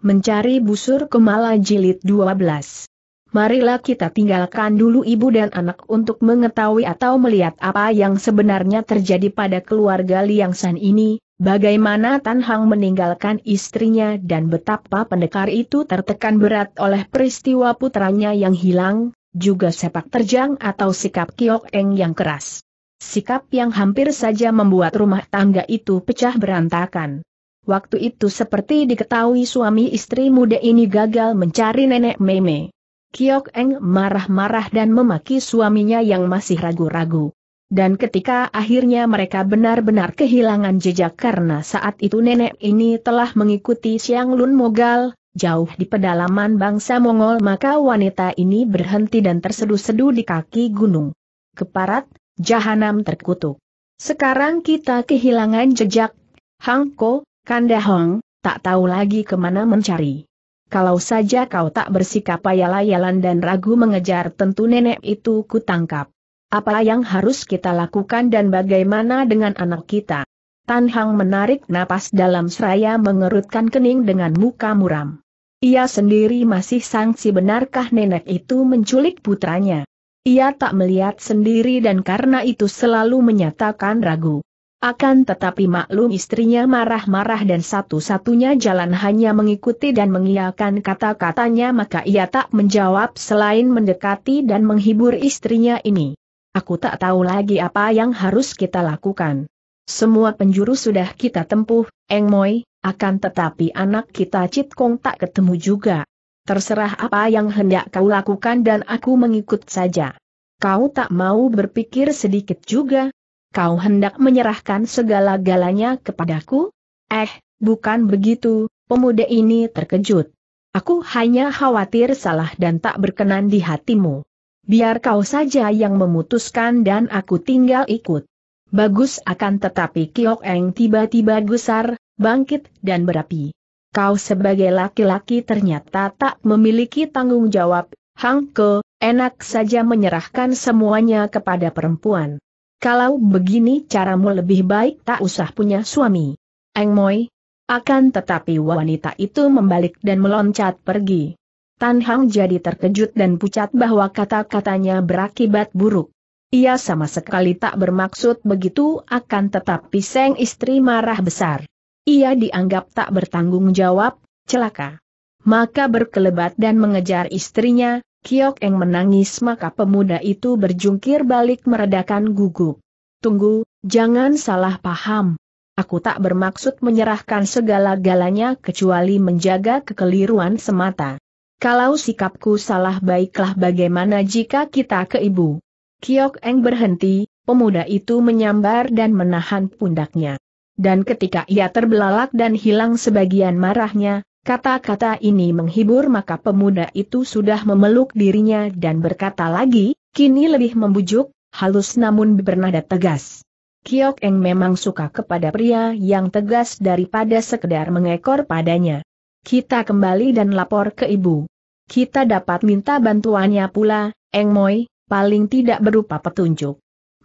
Mencari busur kemala jilid 12. Marilah kita tinggalkan dulu ibu dan anak untuk mengetahui atau melihat apa yang sebenarnya terjadi pada keluarga Liang San ini, bagaimana Tan Hang meninggalkan istrinya dan betapa pendekar itu tertekan berat oleh peristiwa putranya yang hilang, juga sepak terjang atau sikap Kiok Eng yang keras. Sikap yang hampir saja membuat rumah tangga itu pecah berantakan. Waktu itu seperti diketahui suami istri muda ini gagal mencari nenek Meme. Kiok Eng marah-marah dan memaki suaminya yang masih ragu-ragu. Dan ketika akhirnya mereka benar-benar kehilangan jejak karena saat itu nenek ini telah mengikuti Siang Lun Mogal, jauh di pedalaman bangsa Mongol maka wanita ini berhenti dan tersedu-sedu di kaki gunung. Keparat, jahanam terkutuk. Sekarang kita kehilangan jejak, Hangko, Kanda Hong tak tahu lagi kemana mencari. Kalau saja kau tak bersikap ayal dan ragu mengejar tentu nenek itu kutangkap. Apa yang harus kita lakukan dan bagaimana dengan anak kita? Tan Hang menarik napas dalam seraya mengerutkan kening dengan muka muram. Ia sendiri masih sangsi benarkah nenek itu menculik putranya. Ia tak melihat sendiri dan karena itu selalu menyatakan ragu. Akan tetapi maklum istrinya marah-marah dan satu-satunya jalan hanya mengikuti dan mengiyakan kata-katanya maka ia tak menjawab selain mendekati dan menghibur istrinya ini. Aku tak tahu lagi apa yang harus kita lakukan. Semua penjuru sudah kita tempuh, Eng Moi, akan tetapi anak kita Cit Kong tak ketemu juga. Terserah apa yang hendak kau lakukan dan aku mengikut saja. Kau tak mau berpikir sedikit juga, kau hendak menyerahkan segala-galanya kepadaku? Eh, bukan begitu, pemuda ini terkejut. Aku hanya khawatir salah dan tak berkenan di hatimu. Biar kau saja yang memutuskan dan aku tinggal ikut. Bagus akan tetapi Kiok Eng tiba-tiba gusar, bangkit dan berapi. Kau sebagai laki-laki ternyata tak memiliki tanggung jawab, Hang Ke, enak saja menyerahkan semuanya kepada perempuan. Kalau begini caramu lebih baik tak usah punya suami. Eng Moi. Akan tetapi wanita itu membalik dan meloncat pergi. Tan Hang jadi terkejut dan pucat bahwa kata-katanya berakibat buruk. Ia sama sekali tak bermaksud begitu akan tetapi Seng istri marah besar. Ia dianggap tak bertanggung jawab, celaka. Maka berkelebat dan mengejar istrinya, Kiok Eng menangis maka pemuda itu berjungkir balik meredakan gugup. Tunggu, jangan salah paham. Aku tak bermaksud menyerahkan segala-galanya kecuali menjaga kekeliruan semata. Kalau sikapku salah baiklah bagaimana jika kita ke ibu. Kiok Eng berhenti, pemuda itu menyambar dan menahan pundaknya. Dan ketika ia terbelalak dan hilang sebagian marahnya, Kata-kata ini menghibur maka pemuda itu sudah memeluk dirinya dan berkata lagi, kini lebih membujuk, halus namun bernada tegas. Kiok Eng memang suka kepada pria yang tegas daripada sekedar mengekor padanya. Kita kembali dan lapor ke ibu. Kita dapat minta bantuannya pula, Eng Moi, paling tidak berupa petunjuk.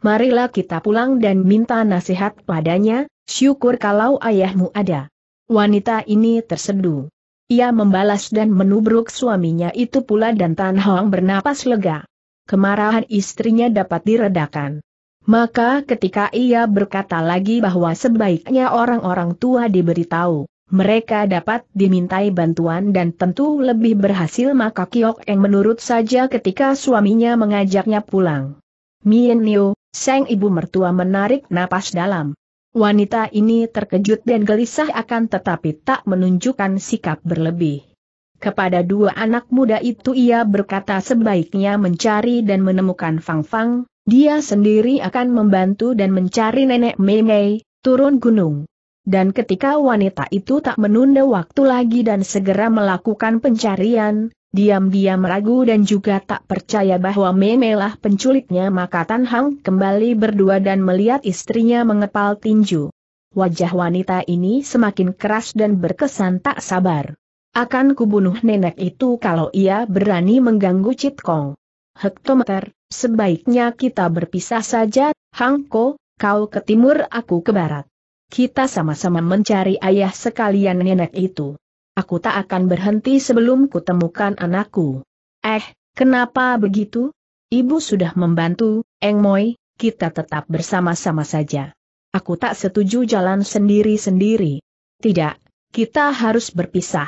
Marilah kita pulang dan minta nasihat padanya, syukur kalau ayahmu ada. Wanita ini terseduh. Ia membalas dan menubruk suaminya itu pula dan Tan Hong bernapas lega. Kemarahan istrinya dapat diredakan. Maka ketika ia berkata lagi bahwa sebaiknya orang-orang tua diberitahu, mereka dapat dimintai bantuan dan tentu lebih berhasil maka Kiok yang menurut saja ketika suaminya mengajaknya pulang. Mien Niu, sang ibu mertua menarik napas dalam. Wanita ini terkejut dan gelisah akan tetapi tak menunjukkan sikap berlebih. Kepada dua anak muda itu ia berkata sebaiknya mencari dan menemukan Fang Fang, dia sendiri akan membantu dan mencari nenek Mei Mei, turun gunung. Dan ketika wanita itu tak menunda waktu lagi dan segera melakukan pencarian, diam-diam ragu dan juga tak percaya bahwa memelah penculiknya maka Tan Hang kembali berdua dan melihat istrinya mengepal tinju. Wajah wanita ini semakin keras dan berkesan tak sabar. Akan kubunuh nenek itu kalau ia berani mengganggu Cit Kong. Hektometer, sebaiknya kita berpisah saja, Hang Ko, kau ke timur aku ke barat. Kita sama-sama mencari ayah sekalian nenek itu aku tak akan berhenti sebelum kutemukan anakku. Eh, kenapa begitu? Ibu sudah membantu, Eng Moi, kita tetap bersama-sama saja. Aku tak setuju jalan sendiri-sendiri. Tidak, kita harus berpisah.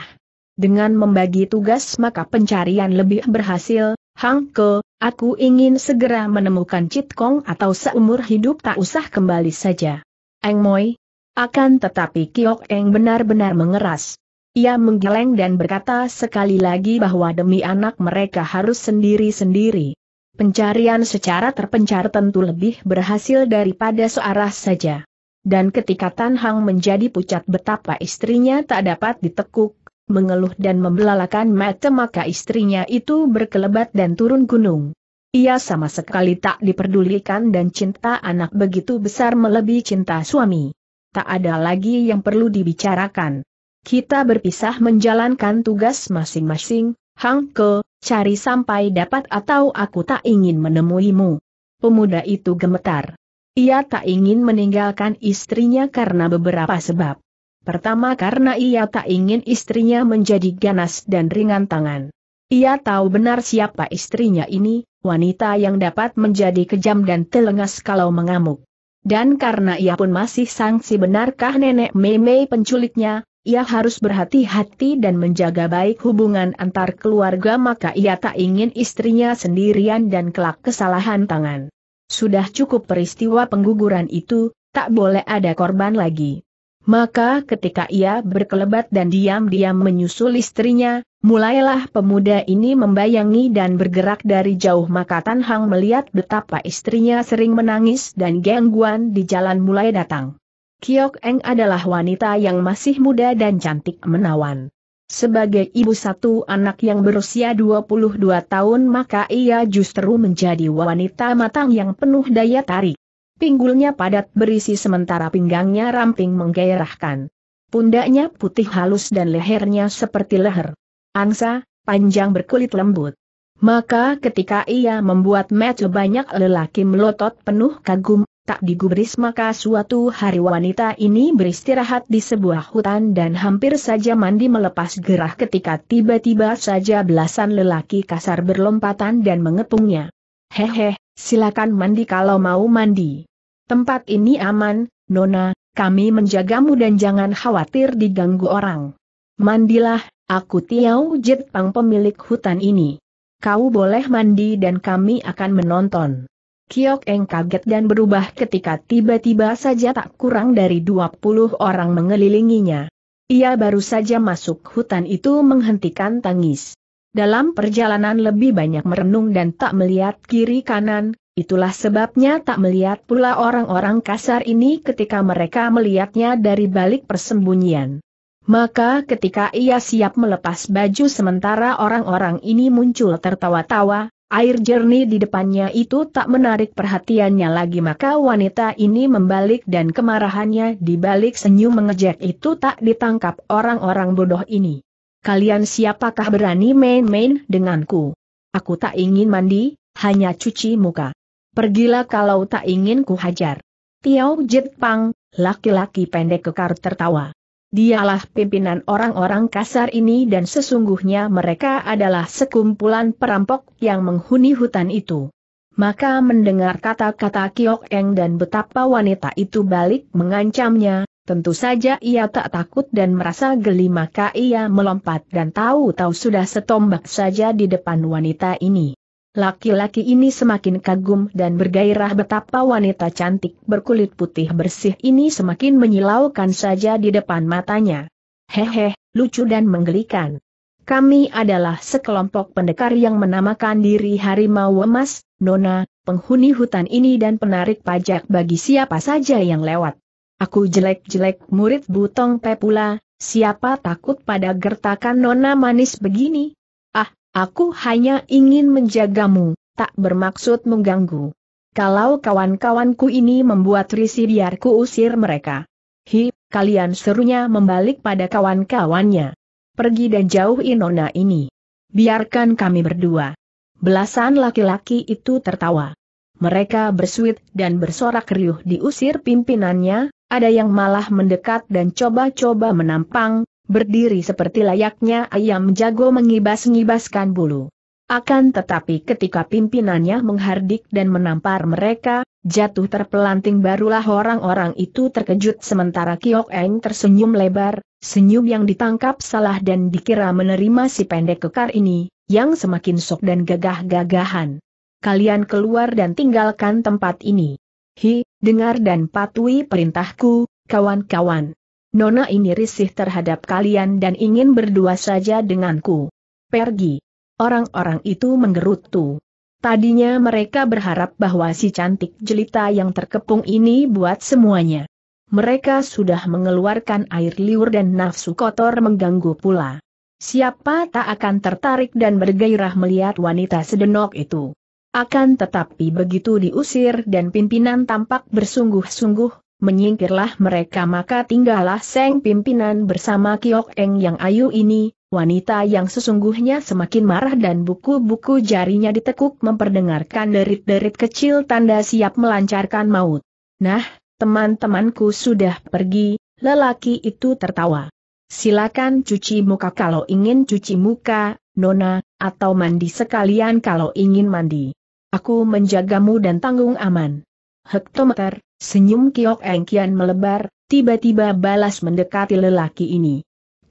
Dengan membagi tugas maka pencarian lebih berhasil, Hang Ke, aku ingin segera menemukan Cit Kong atau seumur hidup tak usah kembali saja. Eng Moi, akan tetapi Kiok Eng benar-benar mengeras. Ia menggeleng dan berkata sekali lagi bahwa demi anak mereka harus sendiri-sendiri. Pencarian secara terpencar tentu lebih berhasil daripada searah saja. Dan ketika Tan Hang menjadi pucat betapa istrinya tak dapat ditekuk, mengeluh dan membelalakan mata maka istrinya itu berkelebat dan turun gunung. Ia sama sekali tak diperdulikan dan cinta anak begitu besar melebihi cinta suami. Tak ada lagi yang perlu dibicarakan. Kita berpisah menjalankan tugas masing-masing, Hang Ke, cari sampai dapat atau aku tak ingin menemuimu. Pemuda itu gemetar. Ia tak ingin meninggalkan istrinya karena beberapa sebab. Pertama karena ia tak ingin istrinya menjadi ganas dan ringan tangan. Ia tahu benar siapa istrinya ini, wanita yang dapat menjadi kejam dan telengas kalau mengamuk. Dan karena ia pun masih sangsi benarkah nenek meme penculiknya, ia harus berhati-hati dan menjaga baik hubungan antar keluarga maka ia tak ingin istrinya sendirian dan kelak kesalahan tangan. Sudah cukup peristiwa pengguguran itu, tak boleh ada korban lagi. Maka ketika ia berkelebat dan diam-diam menyusul istrinya, mulailah pemuda ini membayangi dan bergerak dari jauh maka Tan Hang melihat betapa istrinya sering menangis dan gangguan di jalan mulai datang. Kiok Eng adalah wanita yang masih muda dan cantik menawan. Sebagai ibu satu anak yang berusia 22 tahun maka ia justru menjadi wanita matang yang penuh daya tarik. Pinggulnya padat berisi sementara pinggangnya ramping menggairahkan. Pundaknya putih halus dan lehernya seperti leher. Angsa, panjang berkulit lembut. Maka ketika ia membuat match banyak lelaki melotot penuh kagum, tak digubris maka suatu hari wanita ini beristirahat di sebuah hutan dan hampir saja mandi melepas gerah ketika tiba-tiba saja belasan lelaki kasar berlompatan dan mengepungnya. Hehe, silakan mandi kalau mau mandi. Tempat ini aman, Nona, kami menjagamu dan jangan khawatir diganggu orang. Mandilah, aku Tiau jepang pemilik hutan ini. Kau boleh mandi dan kami akan menonton. Kiok Eng kaget dan berubah ketika tiba-tiba saja tak kurang dari 20 orang mengelilinginya. Ia baru saja masuk hutan itu menghentikan tangis. Dalam perjalanan lebih banyak merenung dan tak melihat kiri kanan, itulah sebabnya tak melihat pula orang-orang kasar ini ketika mereka melihatnya dari balik persembunyian. Maka ketika ia siap melepas baju sementara orang-orang ini muncul tertawa-tawa, Air jernih di depannya itu tak menarik perhatiannya lagi maka wanita ini membalik dan kemarahannya di balik senyum mengejek itu tak ditangkap orang-orang bodoh ini. Kalian siapakah berani main-main denganku? Aku tak ingin mandi, hanya cuci muka. Pergilah kalau tak ingin ku hajar. Tiao Jit Pang, laki-laki pendek kekar tertawa. Dialah pimpinan orang-orang kasar ini dan sesungguhnya mereka adalah sekumpulan perampok yang menghuni hutan itu. Maka mendengar kata-kata Kiok Eng dan betapa wanita itu balik mengancamnya, tentu saja ia tak takut dan merasa geli maka ia melompat dan tahu-tahu sudah setombak saja di depan wanita ini. Laki-laki ini semakin kagum dan bergairah betapa wanita cantik berkulit putih bersih ini semakin menyilaukan saja di depan matanya. Hehe, lucu dan menggelikan. Kami adalah sekelompok pendekar yang menamakan diri Harimau Emas, Nona, penghuni hutan ini dan penarik pajak bagi siapa saja yang lewat. Aku jelek-jelek murid Butong Pepula, siapa takut pada gertakan Nona manis begini? Aku hanya ingin menjagamu, tak bermaksud mengganggu. Kalau kawan-kawanku ini membuat risi biar ku usir mereka. Hi, kalian serunya membalik pada kawan-kawannya. Pergi dan jauhi nona ini. Biarkan kami berdua. Belasan laki-laki itu tertawa. Mereka bersuit dan bersorak riuh diusir pimpinannya, ada yang malah mendekat dan coba-coba menampang, berdiri seperti layaknya ayam jago mengibas-ngibaskan bulu. Akan tetapi ketika pimpinannya menghardik dan menampar mereka, jatuh terpelanting barulah orang-orang itu terkejut sementara Kiok Eng tersenyum lebar, senyum yang ditangkap salah dan dikira menerima si pendek kekar ini, yang semakin sok dan gagah-gagahan. Kalian keluar dan tinggalkan tempat ini. Hi, dengar dan patuhi perintahku, kawan-kawan. Nona ini risih terhadap kalian dan ingin berdua saja denganku. Pergi. Orang-orang itu menggerutu. Tadinya mereka berharap bahwa si cantik jelita yang terkepung ini buat semuanya. Mereka sudah mengeluarkan air liur dan nafsu kotor mengganggu pula. Siapa tak akan tertarik dan bergairah melihat wanita sedenok itu. Akan tetapi begitu diusir dan pimpinan tampak bersungguh-sungguh, menyingkirlah mereka maka tinggallah Seng pimpinan bersama Kiok Eng yang ayu ini, wanita yang sesungguhnya semakin marah dan buku-buku jarinya ditekuk memperdengarkan derit-derit kecil tanda siap melancarkan maut. Nah, teman-temanku sudah pergi, lelaki itu tertawa. Silakan cuci muka kalau ingin cuci muka, Nona, atau mandi sekalian kalau ingin mandi. Aku menjagamu dan tanggung aman hektometer, senyum Kiok Engkian melebar, tiba-tiba balas mendekati lelaki ini.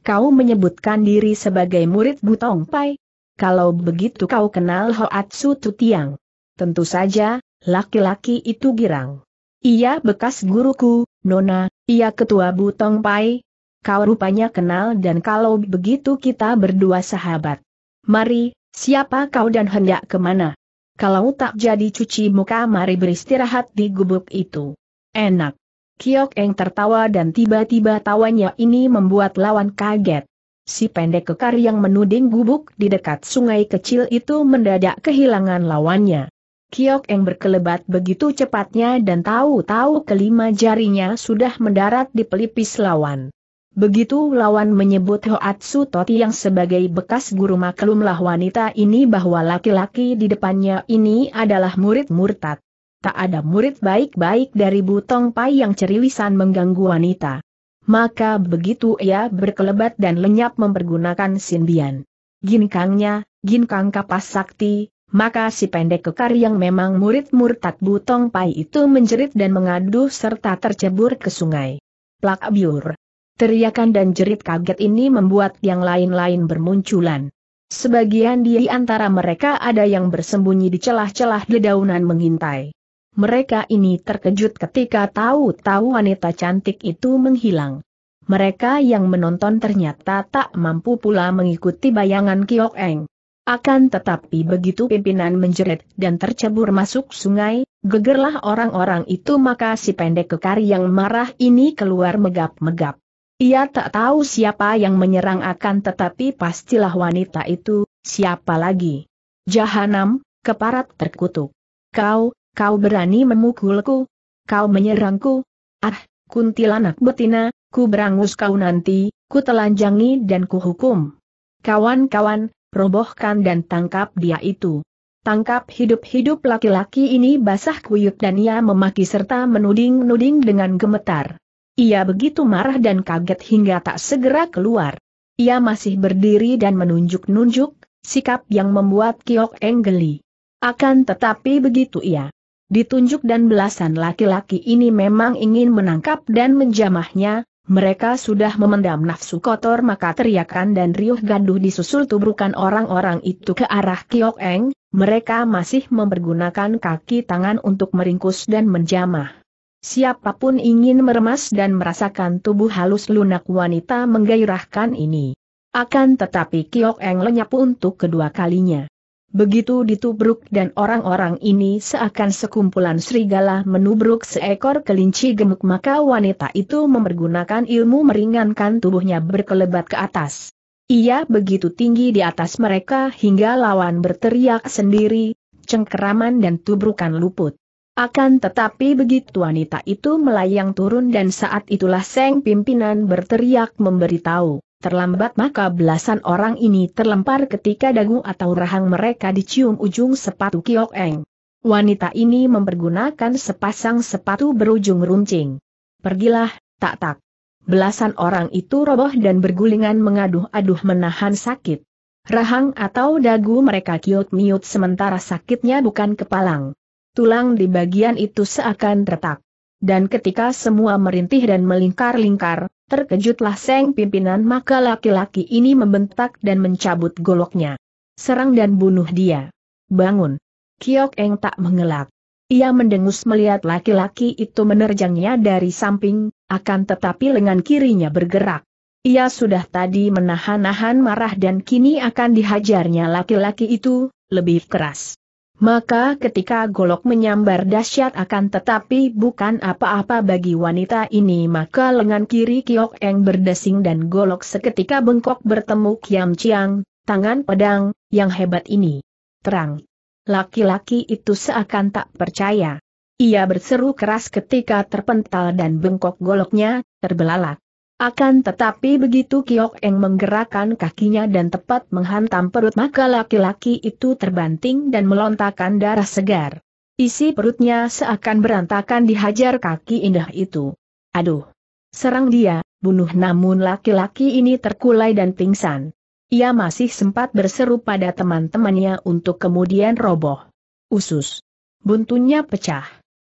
Kau menyebutkan diri sebagai murid Butong Pai? Kalau begitu kau kenal Hoatsu Tutiang. Tentu saja, laki-laki itu girang. Ia bekas guruku, Nona, ia ketua Butong Pai. Kau rupanya kenal dan kalau begitu kita berdua sahabat. Mari, siapa kau dan hendak kemana? Kalau tak jadi cuci muka mari beristirahat di gubuk itu. Enak. Kiok Eng tertawa dan tiba-tiba tawanya ini membuat lawan kaget. Si pendek kekar yang menuding gubuk di dekat sungai kecil itu mendadak kehilangan lawannya. Kiok Eng berkelebat begitu cepatnya dan tahu-tahu kelima jarinya sudah mendarat di pelipis lawan. Begitu lawan menyebut Hoatsu Toti yang sebagai bekas guru maklumlah wanita ini bahwa laki-laki di depannya ini adalah murid murtad. Tak ada murid baik-baik dari Butong Pai yang ceriwisan mengganggu wanita. Maka begitu ia berkelebat dan lenyap mempergunakan sinbian. Ginkangnya, ginkang kapas sakti, maka si pendek kekar yang memang murid murtad Butong Pai itu menjerit dan mengadu serta tercebur ke sungai. Plak biur. Teriakan dan jerit kaget ini membuat yang lain-lain bermunculan. Sebagian di antara mereka ada yang bersembunyi di celah-celah dedaunan mengintai. Mereka ini terkejut ketika tahu-tahu wanita cantik itu menghilang. Mereka yang menonton ternyata tak mampu pula mengikuti bayangan Kiok Eng. Akan tetapi begitu pimpinan menjerit dan tercebur masuk sungai, gegerlah orang-orang itu maka si pendek kekar yang marah ini keluar megap-megap. Ia tak tahu siapa yang menyerang akan tetapi pastilah wanita itu, siapa lagi. Jahanam, keparat terkutuk. Kau, kau berani memukulku? Kau menyerangku? Ah, kuntilanak betina, ku berangus kau nanti, ku telanjangi dan ku hukum. Kawan-kawan, robohkan dan tangkap dia itu. Tangkap hidup-hidup laki-laki ini basah kuyuk dan ia memaki serta menuding-nuding dengan gemetar. Ia begitu marah dan kaget hingga tak segera keluar. Ia masih berdiri dan menunjuk-nunjuk, sikap yang membuat Kiok Eng geli. Akan tetapi begitu ia ditunjuk dan belasan laki-laki ini memang ingin menangkap dan menjamahnya, mereka sudah memendam nafsu kotor maka teriakan dan riuh gaduh disusul tubrukan orang-orang itu ke arah Kiok Eng, mereka masih mempergunakan kaki tangan untuk meringkus dan menjamah. Siapapun ingin meremas dan merasakan tubuh halus lunak wanita menggairahkan ini. Akan tetapi Kiok Eng lenyap untuk kedua kalinya. Begitu ditubruk dan orang-orang ini seakan sekumpulan serigala menubruk seekor kelinci gemuk maka wanita itu mempergunakan ilmu meringankan tubuhnya berkelebat ke atas. Ia begitu tinggi di atas mereka hingga lawan berteriak sendiri, cengkeraman dan tubrukan luput. Akan tetapi begitu wanita itu melayang turun dan saat itulah Seng pimpinan berteriak memberitahu, terlambat maka belasan orang ini terlempar ketika dagu atau rahang mereka dicium ujung sepatu Kiok Eng. Wanita ini mempergunakan sepasang sepatu berujung runcing. Pergilah, tak tak. Belasan orang itu roboh dan bergulingan mengaduh-aduh menahan sakit. Rahang atau dagu mereka kiut-miut sementara sakitnya bukan kepalang tulang di bagian itu seakan retak. Dan ketika semua merintih dan melingkar-lingkar, terkejutlah Seng pimpinan maka laki-laki ini membentak dan mencabut goloknya. Serang dan bunuh dia. Bangun. Kiok Eng tak mengelak. Ia mendengus melihat laki-laki itu menerjangnya dari samping, akan tetapi lengan kirinya bergerak. Ia sudah tadi menahan-nahan marah dan kini akan dihajarnya laki-laki itu, lebih keras. Maka ketika golok menyambar dahsyat akan tetapi bukan apa-apa bagi wanita ini maka lengan kiri Kiok Eng berdesing dan golok seketika bengkok bertemu Kiam Chiang, tangan pedang, yang hebat ini. Terang. Laki-laki itu seakan tak percaya. Ia berseru keras ketika terpental dan bengkok goloknya, terbelalak. Akan tetapi begitu Kiok Eng menggerakkan kakinya dan tepat menghantam perut maka laki-laki itu terbanting dan melontarkan darah segar. Isi perutnya seakan berantakan dihajar kaki indah itu. Aduh! Serang dia, bunuh namun laki-laki ini terkulai dan pingsan. Ia masih sempat berseru pada teman-temannya untuk kemudian roboh. Usus. Buntunya pecah.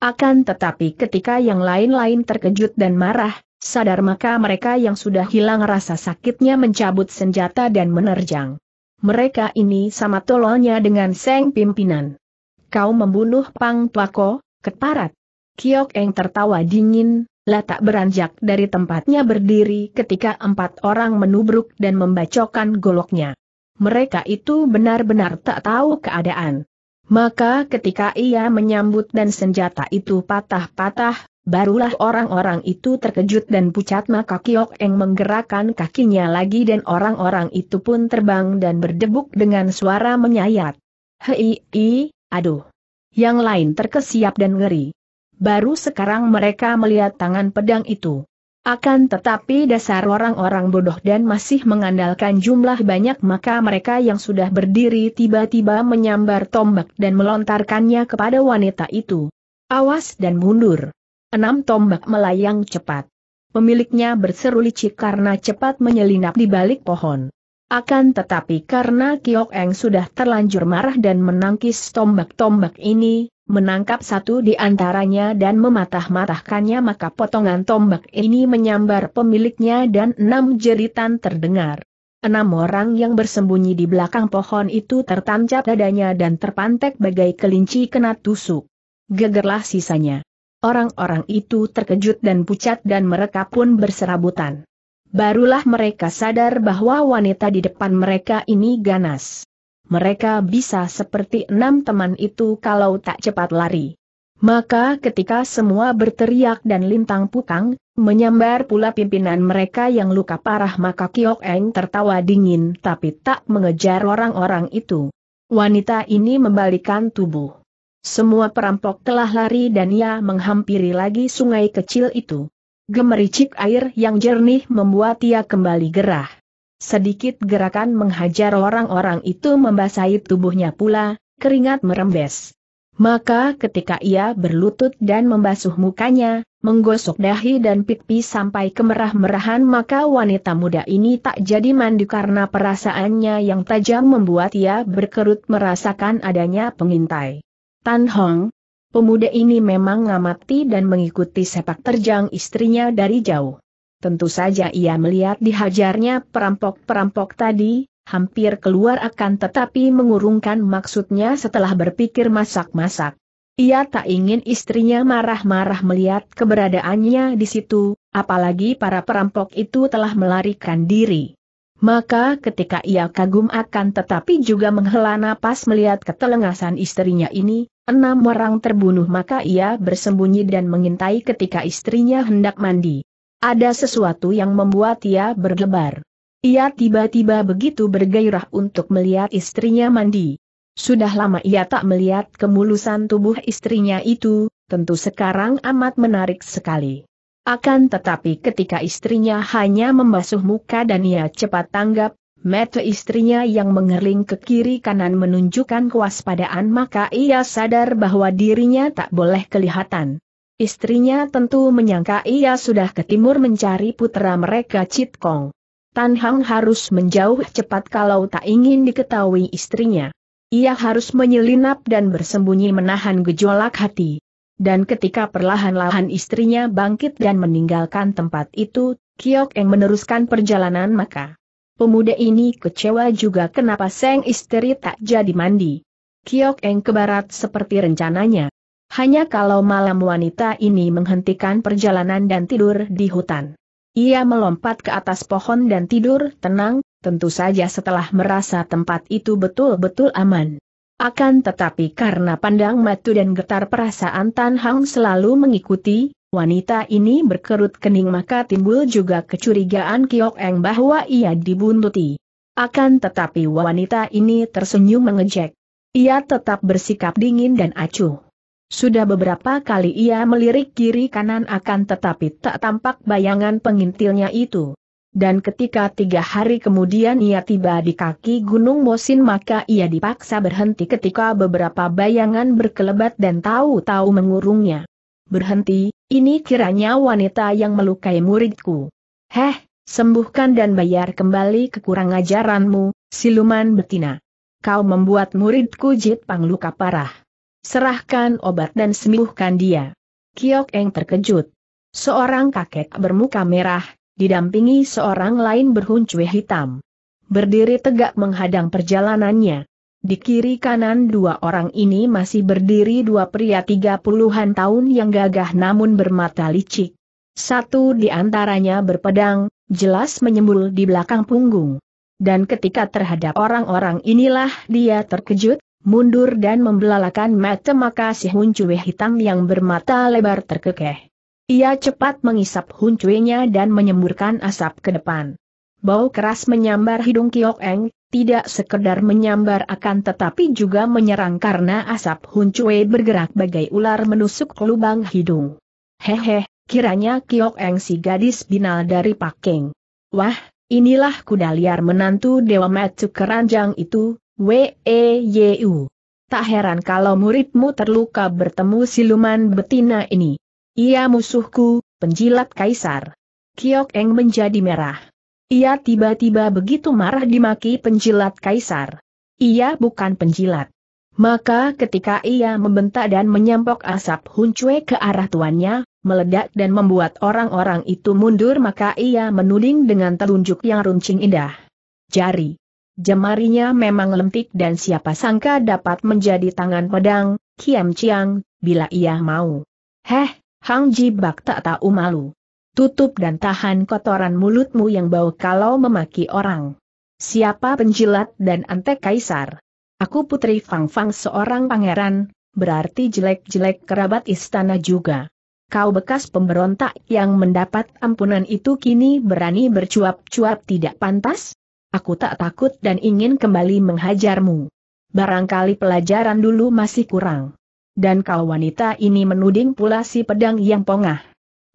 Akan tetapi ketika yang lain-lain terkejut dan marah, Sadar maka mereka yang sudah hilang rasa sakitnya mencabut senjata dan menerjang. Mereka ini sama tololnya dengan Seng pimpinan. Kau membunuh Pang Tuako, keparat. Kiok Eng tertawa dingin, letak beranjak dari tempatnya berdiri ketika empat orang menubruk dan membacokan goloknya. Mereka itu benar-benar tak tahu keadaan. Maka ketika ia menyambut dan senjata itu patah-patah, Barulah orang-orang itu terkejut dan pucat maka Kiok Eng menggerakkan kakinya lagi dan orang-orang itu pun terbang dan berdebuk dengan suara menyayat. Hei, i, aduh. Yang lain terkesiap dan ngeri. Baru sekarang mereka melihat tangan pedang itu. Akan tetapi dasar orang-orang bodoh dan masih mengandalkan jumlah banyak maka mereka yang sudah berdiri tiba-tiba menyambar tombak dan melontarkannya kepada wanita itu. Awas dan mundur. Enam tombak melayang cepat. Pemiliknya berseru licik karena cepat menyelinap di balik pohon. Akan tetapi karena Kiok Eng sudah terlanjur marah dan menangkis tombak-tombak ini, menangkap satu di antaranya dan mematah-matahkannya maka potongan tombak ini menyambar pemiliknya dan enam jeritan terdengar. Enam orang yang bersembunyi di belakang pohon itu tertancap dadanya dan terpantek bagai kelinci kena tusuk. Gegerlah sisanya. Orang-orang itu terkejut dan pucat dan mereka pun berserabutan. Barulah mereka sadar bahwa wanita di depan mereka ini ganas. Mereka bisa seperti enam teman itu kalau tak cepat lari. Maka ketika semua berteriak dan lintang pukang, menyambar pula pimpinan mereka yang luka parah maka Kiok Eng tertawa dingin tapi tak mengejar orang-orang itu. Wanita ini membalikan tubuh. Semua perampok telah lari dan ia menghampiri lagi sungai kecil itu. Gemericik air yang jernih membuat ia kembali gerah. Sedikit gerakan menghajar orang-orang itu membasahi tubuhnya pula, keringat merembes. Maka ketika ia berlutut dan membasuh mukanya, menggosok dahi dan pipi sampai kemerah-merahan maka wanita muda ini tak jadi mandi karena perasaannya yang tajam membuat ia berkerut merasakan adanya pengintai. Tan Hong, pemuda ini memang ngamati dan mengikuti sepak terjang istrinya dari jauh. Tentu saja ia melihat dihajarnya perampok-perampok tadi, hampir keluar akan tetapi mengurungkan maksudnya setelah berpikir masak-masak. Ia tak ingin istrinya marah-marah melihat keberadaannya di situ, apalagi para perampok itu telah melarikan diri. Maka ketika ia kagum akan tetapi juga menghela napas melihat ketelengasan istrinya ini, enam orang terbunuh maka ia bersembunyi dan mengintai ketika istrinya hendak mandi. Ada sesuatu yang membuat ia berdebar. Ia tiba-tiba begitu bergairah untuk melihat istrinya mandi. Sudah lama ia tak melihat kemulusan tubuh istrinya itu, tentu sekarang amat menarik sekali. Akan tetapi ketika istrinya hanya membasuh muka dan ia cepat tanggap, mata istrinya yang mengerling ke kiri kanan menunjukkan kewaspadaan maka ia sadar bahwa dirinya tak boleh kelihatan. Istrinya tentu menyangka ia sudah ke timur mencari putra mereka Citkong. Kong. Tan Hang harus menjauh cepat kalau tak ingin diketahui istrinya. Ia harus menyelinap dan bersembunyi menahan gejolak hati. Dan ketika perlahan-lahan istrinya bangkit dan meninggalkan tempat itu, Kiok Eng meneruskan perjalanan maka Pemuda ini kecewa juga kenapa Seng istri tak jadi mandi. Kiok Eng ke barat seperti rencananya. Hanya kalau malam wanita ini menghentikan perjalanan dan tidur di hutan. Ia melompat ke atas pohon dan tidur tenang, tentu saja setelah merasa tempat itu betul-betul aman. Akan tetapi karena pandang matu dan getar perasaan Tan Hang selalu mengikuti, wanita ini berkerut kening maka timbul juga kecurigaan Kiok Eng bahwa ia dibuntuti. Akan tetapi wanita ini tersenyum mengejek. Ia tetap bersikap dingin dan acuh. Sudah beberapa kali ia melirik kiri kanan akan tetapi tak tampak bayangan pengintilnya itu. Dan ketika tiga hari kemudian ia tiba di kaki Gunung Mosin maka ia dipaksa berhenti ketika beberapa bayangan berkelebat dan tahu-tahu mengurungnya berhenti, ini kiranya wanita yang melukai muridku. Heh, sembuhkan dan bayar kembali kekurang ajaranmu, siluman betina. Kau membuat muridku Jit Pang luka parah. Serahkan obat dan sembuhkan dia. Kiok Eng terkejut. Seorang kakek bermuka merah, didampingi seorang lain berhuncue hitam. Berdiri tegak menghadang perjalanannya. Di kiri kanan dua orang ini masih berdiri dua pria tiga puluhan tahun yang gagah namun bermata licik. Satu di antaranya berpedang, jelas menyembul di belakang punggung. Dan ketika terhadap orang-orang inilah dia terkejut, mundur dan membelalakan mata maka si huncuwe hitam yang bermata lebar terkekeh. Ia cepat mengisap huncuenya dan menyemburkan asap ke depan. Bau keras menyambar hidung Kiok Eng, tidak sekedar menyambar akan tetapi juga menyerang karena asap Huncue bergerak bagai ular menusuk lubang hidung. Hehe, kiranya Kiok Eng si gadis binal dari Pakeng. Wah, inilah kuda liar menantu Dewa Matsu keranjang itu, W.E.Y.U. Tak heran kalau muridmu terluka bertemu siluman betina ini. Ia musuhku, penjilat kaisar. Kiok Eng menjadi merah. Ia tiba-tiba begitu marah dimaki penjilat kaisar. Ia bukan penjilat. Maka ketika ia membentak dan menyampok asap huncue ke arah tuannya, meledak dan membuat orang-orang itu mundur maka ia menuding dengan telunjuk yang runcing indah. Jari. Jemarinya memang lentik dan siapa sangka dapat menjadi tangan pedang, Kiam Chiang, bila ia mau. Heh, Hang Ji Bak tak tahu malu tutup dan tahan kotoran mulutmu yang bau kalau memaki orang. Siapa penjilat dan antek kaisar? Aku putri Fang Fang seorang pangeran, berarti jelek-jelek kerabat istana juga. Kau bekas pemberontak yang mendapat ampunan itu kini berani bercuap-cuap tidak pantas? Aku tak takut dan ingin kembali menghajarmu. Barangkali pelajaran dulu masih kurang. Dan kau wanita ini menuding pula si pedang yang pongah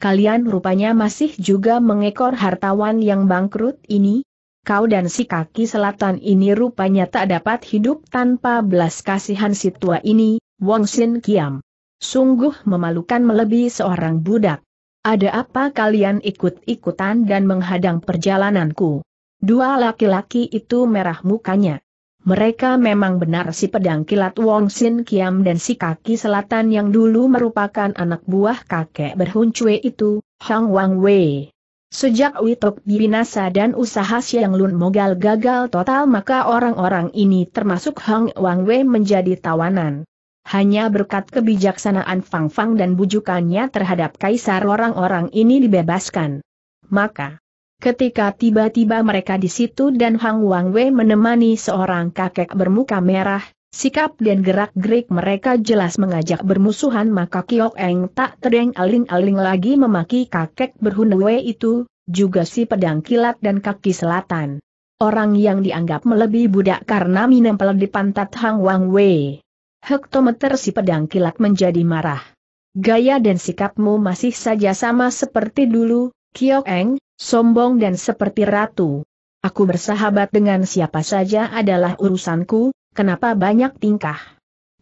kalian rupanya masih juga mengekor hartawan yang bangkrut ini? Kau dan si kaki selatan ini rupanya tak dapat hidup tanpa belas kasihan si tua ini, Wong Sin Kiam. Sungguh memalukan melebihi seorang budak. Ada apa kalian ikut-ikutan dan menghadang perjalananku? Dua laki-laki itu merah mukanya. Mereka memang benar si pedang kilat Wong Sin Kiam dan si kaki selatan yang dulu merupakan anak buah kakek berhuncue itu, Hong Wang Wei. Sejak Witok binasa dan usaha Siang Lun Mogal gagal total maka orang-orang ini termasuk Hong Wang Wei menjadi tawanan. Hanya berkat kebijaksanaan Fang Fang dan bujukannya terhadap kaisar orang-orang ini dibebaskan. Maka, Ketika tiba-tiba mereka di situ dan Hang Wang Wei menemani seorang kakek bermuka merah, sikap dan gerak-gerik mereka jelas mengajak bermusuhan maka Kiok Eng tak terdeng aling-aling lagi memaki kakek berhun Wei itu, juga si pedang kilat dan kaki selatan. Orang yang dianggap melebihi budak karena minempel di pantat Hang Wang Wei. Hektometer si pedang kilat menjadi marah. Gaya dan sikapmu masih saja sama seperti dulu, Kiok Eng, sombong dan seperti ratu. Aku bersahabat dengan siapa saja adalah urusanku, kenapa banyak tingkah?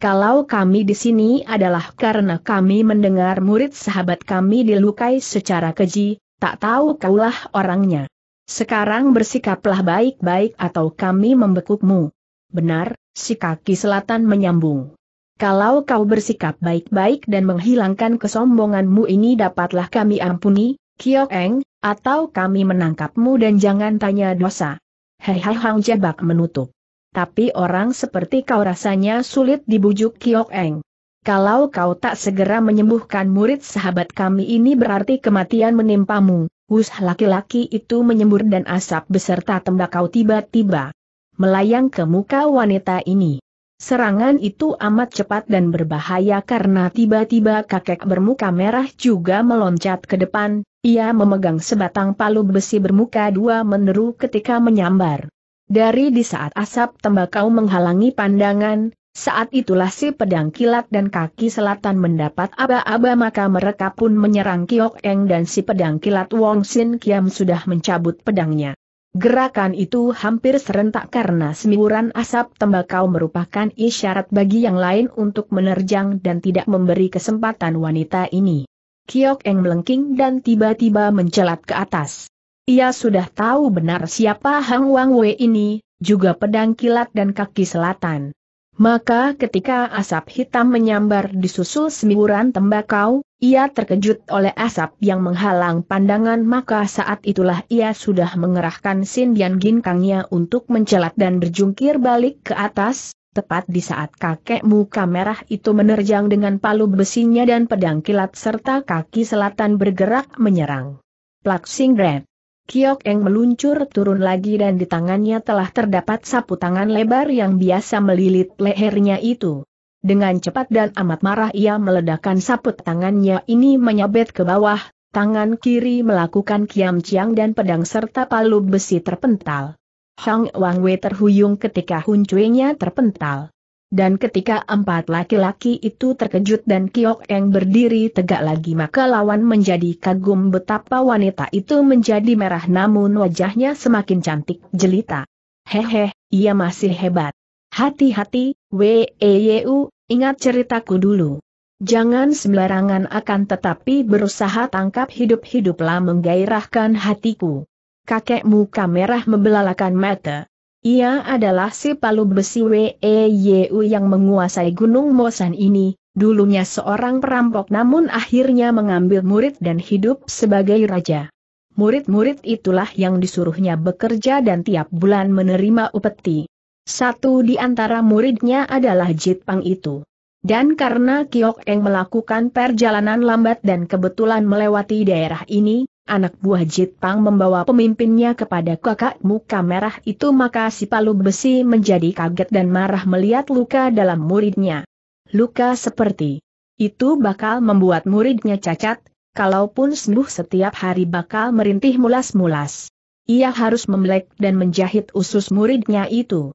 Kalau kami di sini adalah karena kami mendengar murid sahabat kami dilukai secara keji, tak tahu kaulah orangnya. Sekarang bersikaplah baik-baik atau kami membekukmu. Benar, si kaki selatan menyambung. Kalau kau bersikap baik-baik dan menghilangkan kesombonganmu ini dapatlah kami ampuni, Kyo Eng, atau kami menangkapmu dan jangan tanya dosa. Hehe Hang Jebak menutup. Tapi orang seperti kau rasanya sulit dibujuk Kiok Eng. Kalau kau tak segera menyembuhkan murid sahabat kami ini berarti kematian menimpamu. hus laki-laki itu menyembur dan asap beserta tembakau tiba-tiba melayang ke muka wanita ini. Serangan itu amat cepat dan berbahaya karena tiba-tiba kakek bermuka merah juga meloncat ke depan, ia memegang sebatang palu besi bermuka dua meneru ketika menyambar. Dari di saat asap tembakau menghalangi pandangan, saat itulah si pedang kilat dan kaki selatan mendapat aba-aba maka mereka pun menyerang Kiok Eng dan si pedang kilat Wong Sin Kiam sudah mencabut pedangnya. Gerakan itu hampir serentak karena semburan asap tembakau merupakan isyarat bagi yang lain untuk menerjang dan tidak memberi kesempatan wanita ini. Kiok Eng melengking dan tiba-tiba mencelat ke atas. Ia sudah tahu benar siapa Hang Wang Wei ini, juga pedang kilat dan kaki selatan. Maka ketika asap hitam menyambar disusul semburan tembakau, ia terkejut oleh asap yang menghalang pandangan maka saat itulah ia sudah mengerahkan sindian ginkangnya untuk mencelat dan berjungkir balik ke atas, tepat di saat kakek muka merah itu menerjang dengan palu besinya dan pedang kilat serta kaki selatan bergerak menyerang. Plak Red Kiok Eng meluncur turun lagi dan di tangannya telah terdapat sapu tangan lebar yang biasa melilit lehernya itu. Dengan cepat dan amat marah ia meledakkan saput tangannya ini menyabet ke bawah, tangan kiri melakukan kiam ciang dan pedang serta palu besi terpental. Hang Wang Wei terhuyung ketika huncuinya terpental. Dan ketika empat laki-laki itu terkejut dan Kiok Eng berdiri tegak lagi maka lawan menjadi kagum betapa wanita itu menjadi merah namun wajahnya semakin cantik jelita. Hehe, ia masih hebat. Hati-hati, Weyu, ingat ceritaku dulu. Jangan sembarangan akan tetapi berusaha tangkap hidup-hiduplah menggairahkan hatiku. Kakek muka merah membelalakan mata. Ia adalah si palu besi Weyu yang menguasai gunung Mosan ini, dulunya seorang perampok namun akhirnya mengambil murid dan hidup sebagai raja. Murid-murid itulah yang disuruhnya bekerja dan tiap bulan menerima upeti. Satu di antara muridnya adalah Jit Pang itu. Dan karena Kiok Eng melakukan perjalanan lambat dan kebetulan melewati daerah ini, anak buah Jit Pang membawa pemimpinnya kepada kakak muka merah itu maka si palu besi menjadi kaget dan marah melihat luka dalam muridnya. Luka seperti itu bakal membuat muridnya cacat, kalaupun sembuh setiap hari bakal merintih mulas-mulas. Ia harus memlek dan menjahit usus muridnya itu.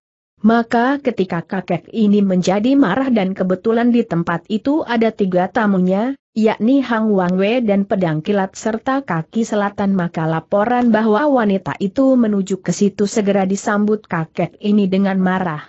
Maka ketika kakek ini menjadi marah dan kebetulan di tempat itu ada tiga tamunya, yakni Hang Wangwe dan pedang kilat serta kaki selatan maka laporan bahwa wanita itu menuju ke situ segera disambut kakek ini dengan marah.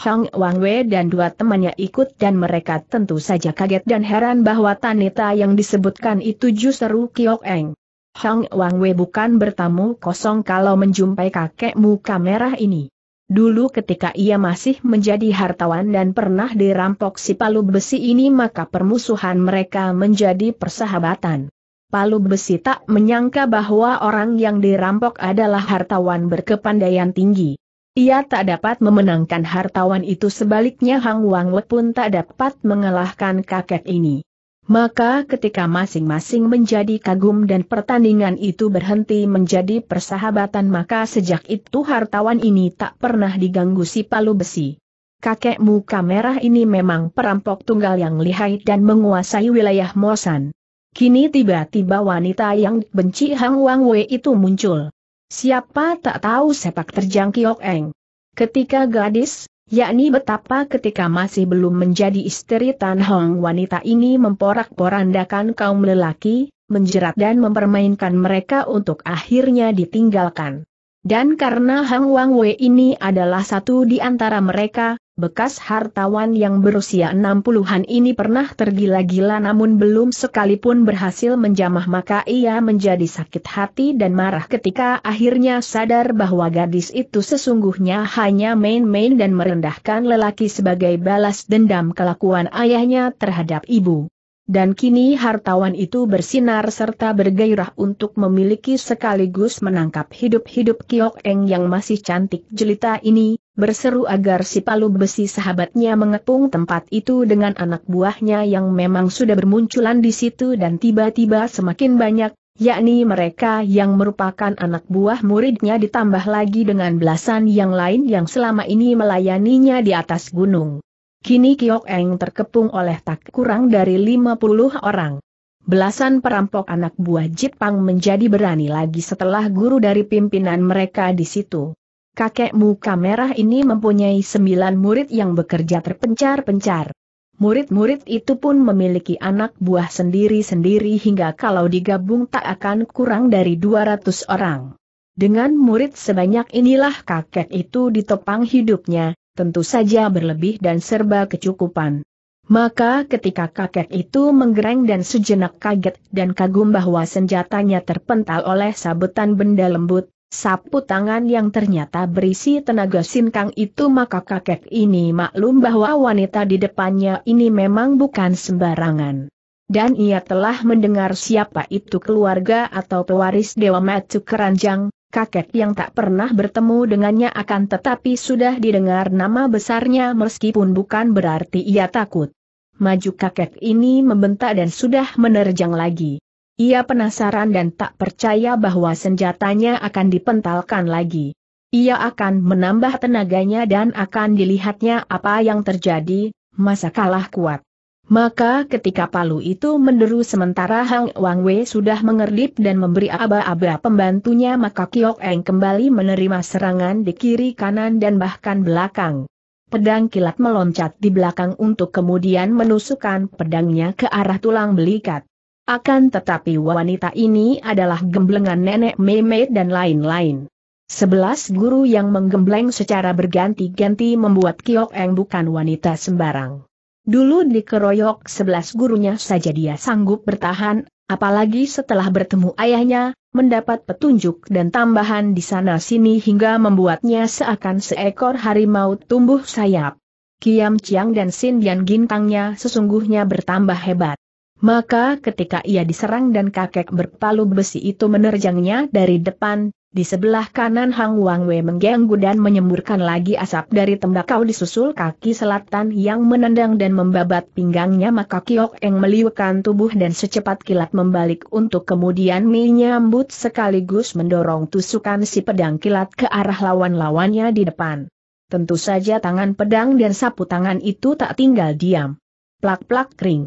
Hang Wangwe dan dua temannya ikut dan mereka tentu saja kaget dan heran bahwa wanita yang disebutkan itu justru Kiok Eng. Hang Wangwe bukan bertamu kosong kalau menjumpai kakekmu merah ini. Dulu ketika ia masih menjadi hartawan dan pernah dirampok si Palu Besi ini maka permusuhan mereka menjadi persahabatan. Palu Besi tak menyangka bahwa orang yang dirampok adalah hartawan berkepandaian tinggi. Ia tak dapat memenangkan hartawan itu sebaliknya Hang Wang pun tak dapat mengalahkan kakek ini. Maka ketika masing-masing menjadi kagum dan pertandingan itu berhenti menjadi persahabatan maka sejak itu hartawan ini tak pernah diganggu si palu besi. Kakek muka merah ini memang perampok tunggal yang lihai dan menguasai wilayah Mosan. Kini tiba-tiba wanita yang benci Hang Wang Wei itu muncul. Siapa tak tahu sepak terjang Kiok Eng. Ketika gadis, yakni betapa ketika masih belum menjadi istri Tan Hong wanita ini memporak-porandakan kaum lelaki, menjerat dan mempermainkan mereka untuk akhirnya ditinggalkan. Dan karena Hang Wang Wei ini adalah satu di antara mereka, bekas hartawan yang berusia enam puluhan ini pernah tergila-gila namun belum sekalipun berhasil menjamah maka ia menjadi sakit hati dan marah ketika akhirnya sadar bahwa gadis itu sesungguhnya hanya main-main dan merendahkan lelaki sebagai balas dendam kelakuan ayahnya terhadap ibu. Dan kini hartawan itu bersinar serta bergairah untuk memiliki sekaligus menangkap hidup-hidup Kiok Eng yang masih cantik jelita ini, berseru agar si palu besi sahabatnya mengepung tempat itu dengan anak buahnya yang memang sudah bermunculan di situ dan tiba-tiba semakin banyak, yakni mereka yang merupakan anak buah muridnya ditambah lagi dengan belasan yang lain yang selama ini melayaninya di atas gunung. Kini Kiok Eng terkepung oleh tak kurang dari 50 orang. Belasan perampok anak buah Jepang menjadi berani lagi setelah guru dari pimpinan mereka di situ. Kakek muka merah ini mempunyai sembilan murid yang bekerja terpencar-pencar. Murid-murid itu pun memiliki anak buah sendiri-sendiri hingga kalau digabung tak akan kurang dari 200 orang. Dengan murid sebanyak inilah kakek itu ditopang hidupnya, tentu saja berlebih dan serba kecukupan. Maka ketika kakek itu menggereng dan sejenak kaget dan kagum bahwa senjatanya terpental oleh sabetan benda lembut, sapu tangan yang ternyata berisi tenaga sinkang itu maka kakek ini maklum bahwa wanita di depannya ini memang bukan sembarangan. Dan ia telah mendengar siapa itu keluarga atau pewaris Dewa Matu Keranjang, kakek yang tak pernah bertemu dengannya akan tetapi sudah didengar nama besarnya meskipun bukan berarti ia takut. Maju kakek ini membentak dan sudah menerjang lagi. Ia penasaran dan tak percaya bahwa senjatanya akan dipentalkan lagi. Ia akan menambah tenaganya dan akan dilihatnya apa yang terjadi, masa kalah kuat. Maka ketika palu itu menderu sementara Hang Wang Wei sudah mengerdip dan memberi aba-aba pembantunya maka Kiok Eng kembali menerima serangan di kiri kanan dan bahkan belakang. Pedang kilat meloncat di belakang untuk kemudian menusukkan pedangnya ke arah tulang belikat. Akan tetapi wanita ini adalah gemblengan nenek Meme dan lain-lain. Sebelas guru yang menggembleng secara berganti-ganti membuat Kiok Eng bukan wanita sembarang. Dulu dikeroyok sebelas gurunya saja dia sanggup bertahan, apalagi setelah bertemu ayahnya, mendapat petunjuk dan tambahan di sana-sini hingga membuatnya seakan seekor harimau tumbuh sayap. Kiam Chiang dan Sin Dian Gintangnya sesungguhnya bertambah hebat. Maka ketika ia diserang dan kakek berpalu besi itu menerjangnya dari depan, di sebelah kanan Hang Wang Wei mengganggu dan menyemburkan lagi asap dari tembakau disusul kaki selatan yang menendang dan membabat pinggangnya maka Kiok Eng meliukan tubuh dan secepat kilat membalik untuk kemudian menyambut sekaligus mendorong tusukan si pedang kilat ke arah lawan-lawannya di depan. Tentu saja tangan pedang dan sapu tangan itu tak tinggal diam. Plak-plak kering.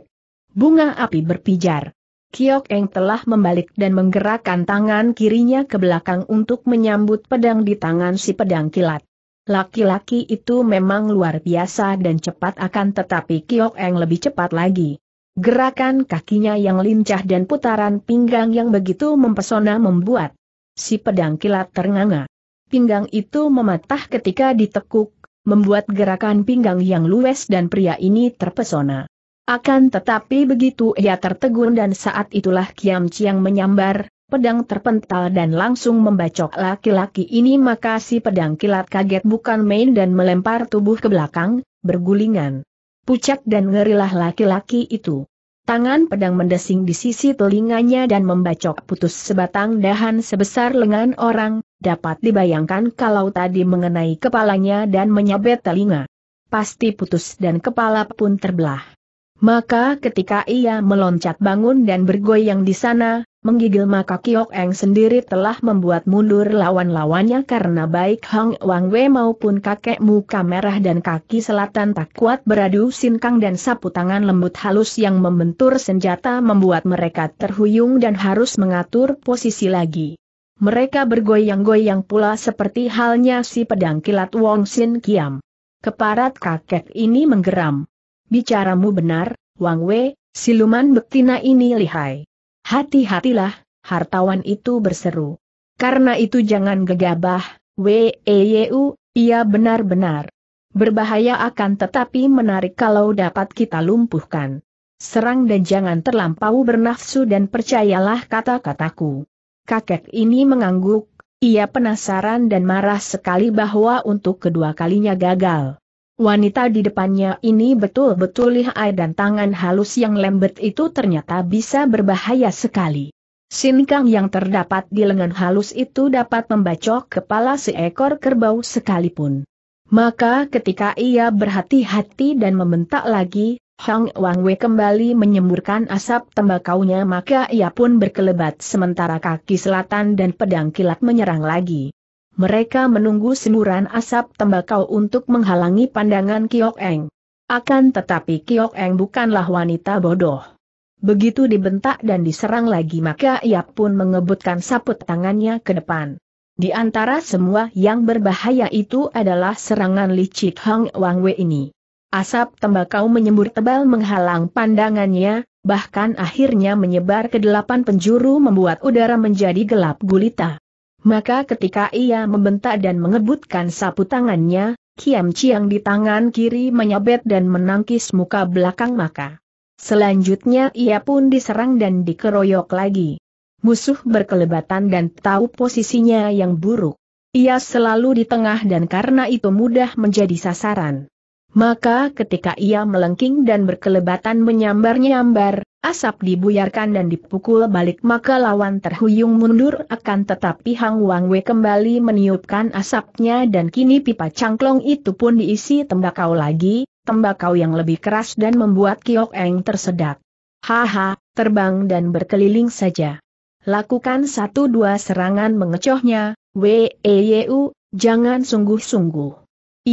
Bunga api berpijar. Kiok Eng telah membalik dan menggerakkan tangan kirinya ke belakang untuk menyambut pedang di tangan si pedang kilat. Laki-laki itu memang luar biasa dan cepat akan tetapi Kiok Eng lebih cepat lagi. Gerakan kakinya yang lincah dan putaran pinggang yang begitu mempesona membuat si pedang kilat ternganga. Pinggang itu mematah ketika ditekuk, membuat gerakan pinggang yang luwes dan pria ini terpesona. Akan tetapi begitu ia tertegun dan saat itulah Kiam Chiang menyambar, pedang terpental dan langsung membacok laki-laki ini maka si pedang kilat kaget bukan main dan melempar tubuh ke belakang, bergulingan. Pucat dan ngerilah laki-laki itu. Tangan pedang mendesing di sisi telinganya dan membacok putus sebatang dahan sebesar lengan orang, dapat dibayangkan kalau tadi mengenai kepalanya dan menyabet telinga. Pasti putus dan kepala pun terbelah. Maka ketika ia meloncat bangun dan bergoyang di sana, menggigil maka Kiok Eng sendiri telah membuat mundur lawan-lawannya karena baik Hang Wang Wei maupun kakek muka merah dan kaki selatan tak kuat beradu sinkang dan sapu tangan lembut halus yang membentur senjata membuat mereka terhuyung dan harus mengatur posisi lagi. Mereka bergoyang-goyang pula seperti halnya si pedang kilat Wong Sin Kiam. Keparat kakek ini menggeram bicaramu benar, Wang Wei, siluman betina ini lihai. Hati-hatilah, hartawan itu berseru. Karena itu jangan gegabah, Weiyu, e, ia benar-benar berbahaya akan tetapi menarik kalau dapat kita lumpuhkan. Serang dan jangan terlampau bernafsu dan percayalah kata-kataku. Kakek ini mengangguk, ia penasaran dan marah sekali bahwa untuk kedua kalinya gagal. Wanita di depannya ini betul-betul lihai dan tangan halus yang lembut itu ternyata bisa berbahaya sekali. Sinkang yang terdapat di lengan halus itu dapat membacok kepala seekor kerbau sekalipun. Maka ketika ia berhati-hati dan membentak lagi, Hang Wei kembali menyemburkan asap tembakaunya maka ia pun berkelebat sementara kaki selatan dan pedang kilat menyerang lagi mereka menunggu semburan asap tembakau untuk menghalangi pandangan Kiok Eng. Akan tetapi Kiok Eng bukanlah wanita bodoh. Begitu dibentak dan diserang lagi maka ia pun mengebutkan saput tangannya ke depan. Di antara semua yang berbahaya itu adalah serangan licik Hang Wang Wei ini. Asap tembakau menyembur tebal menghalang pandangannya, bahkan akhirnya menyebar ke delapan penjuru membuat udara menjadi gelap gulita. Maka ketika ia membentak dan mengebutkan sapu tangannya, Kiam Chiang di tangan kiri menyabet dan menangkis muka belakang maka. Selanjutnya ia pun diserang dan dikeroyok lagi. Musuh berkelebatan dan tahu posisinya yang buruk. Ia selalu di tengah dan karena itu mudah menjadi sasaran. Maka ketika ia melengking dan berkelebatan menyambar-nyambar, asap dibuyarkan dan dipukul balik maka lawan terhuyung mundur akan tetapi Hang Wang Wei kembali meniupkan asapnya dan kini pipa cangklong itu pun diisi tembakau lagi, tembakau yang lebih keras dan membuat Kiok Eng tersedak. Haha, terbang dan berkeliling saja. Lakukan satu dua serangan mengecohnya, Weu, jangan sungguh-sungguh.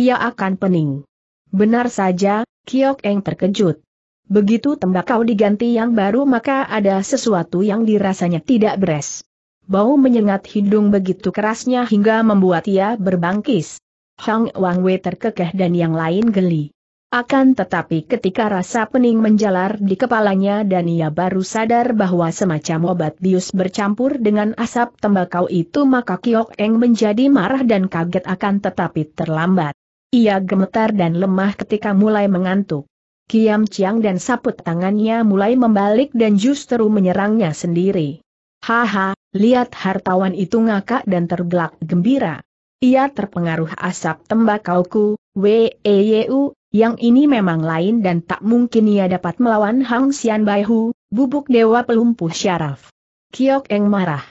Ia akan pening. Benar saja, Kiok Eng terkejut. Begitu tembakau diganti yang baru maka ada sesuatu yang dirasanya tidak beres. Bau menyengat hidung begitu kerasnya hingga membuat ia berbangkis. Hang Wang Wei terkekeh dan yang lain geli. Akan tetapi ketika rasa pening menjalar di kepalanya dan ia baru sadar bahwa semacam obat bius bercampur dengan asap tembakau itu maka Kiok Eng menjadi marah dan kaget akan tetapi terlambat. Ia gemetar dan lemah ketika mulai mengantuk. Kiam Chiang dan saput tangannya mulai membalik dan justru menyerangnya sendiri. Haha, lihat hartawan itu ngakak dan tergelak gembira. Ia terpengaruh asap tembakauku, WEYU, yang ini memang lain dan tak mungkin ia dapat melawan Hang Xian Baihu, bubuk dewa pelumpuh syaraf. Kiok Eng marah.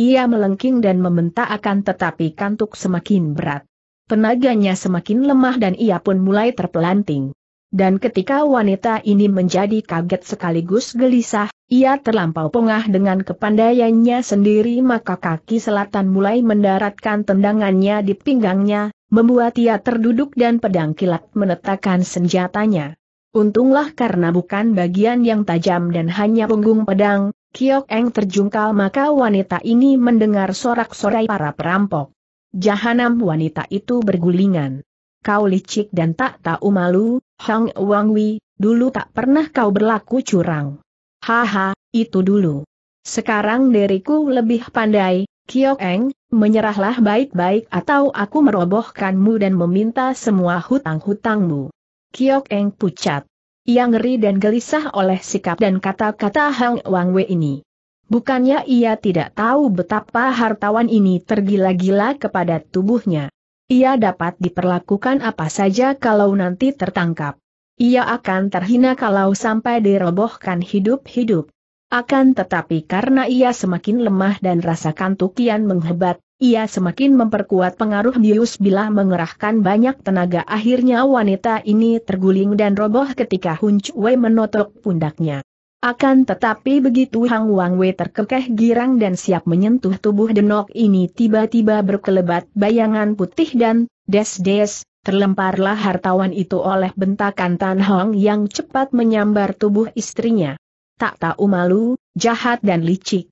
Ia melengking dan membentak akan tetapi kantuk semakin berat. Tenaganya semakin lemah dan ia pun mulai terpelanting. Dan ketika wanita ini menjadi kaget sekaligus gelisah, ia terlampau pongah dengan kepandaiannya sendiri maka kaki selatan mulai mendaratkan tendangannya di pinggangnya, membuat ia terduduk dan pedang kilat menetakkan senjatanya. Untunglah karena bukan bagian yang tajam dan hanya punggung pedang, Kiok Eng terjungkal maka wanita ini mendengar sorak-sorai para perampok. Jahanam wanita itu bergulingan. Kau licik dan tak tahu malu, Hang Wangwi, dulu tak pernah kau berlaku curang. Haha, itu dulu. Sekarang diriku lebih pandai, Kiok Eng, menyerahlah baik-baik atau aku merobohkanmu dan meminta semua hutang-hutangmu. Kiok Eng pucat. Ia ngeri dan gelisah oleh sikap dan kata-kata Hang Wangwe ini. Bukannya ia tidak tahu betapa hartawan ini tergila-gila kepada tubuhnya. Ia dapat diperlakukan apa saja kalau nanti tertangkap. Ia akan terhina kalau sampai dirobohkan hidup-hidup. Akan tetapi karena ia semakin lemah dan rasa kantuk kian menghebat, ia semakin memperkuat pengaruh bius bila mengerahkan banyak tenaga akhirnya wanita ini terguling dan roboh ketika Hun Wei menotok pundaknya. Akan tetapi begitu Hang Wang Wei terkekeh girang dan siap menyentuh tubuh denok ini tiba-tiba berkelebat bayangan putih dan, des-des, terlemparlah hartawan itu oleh bentakan Tan Hong yang cepat menyambar tubuh istrinya. Tak tahu malu, jahat dan licik.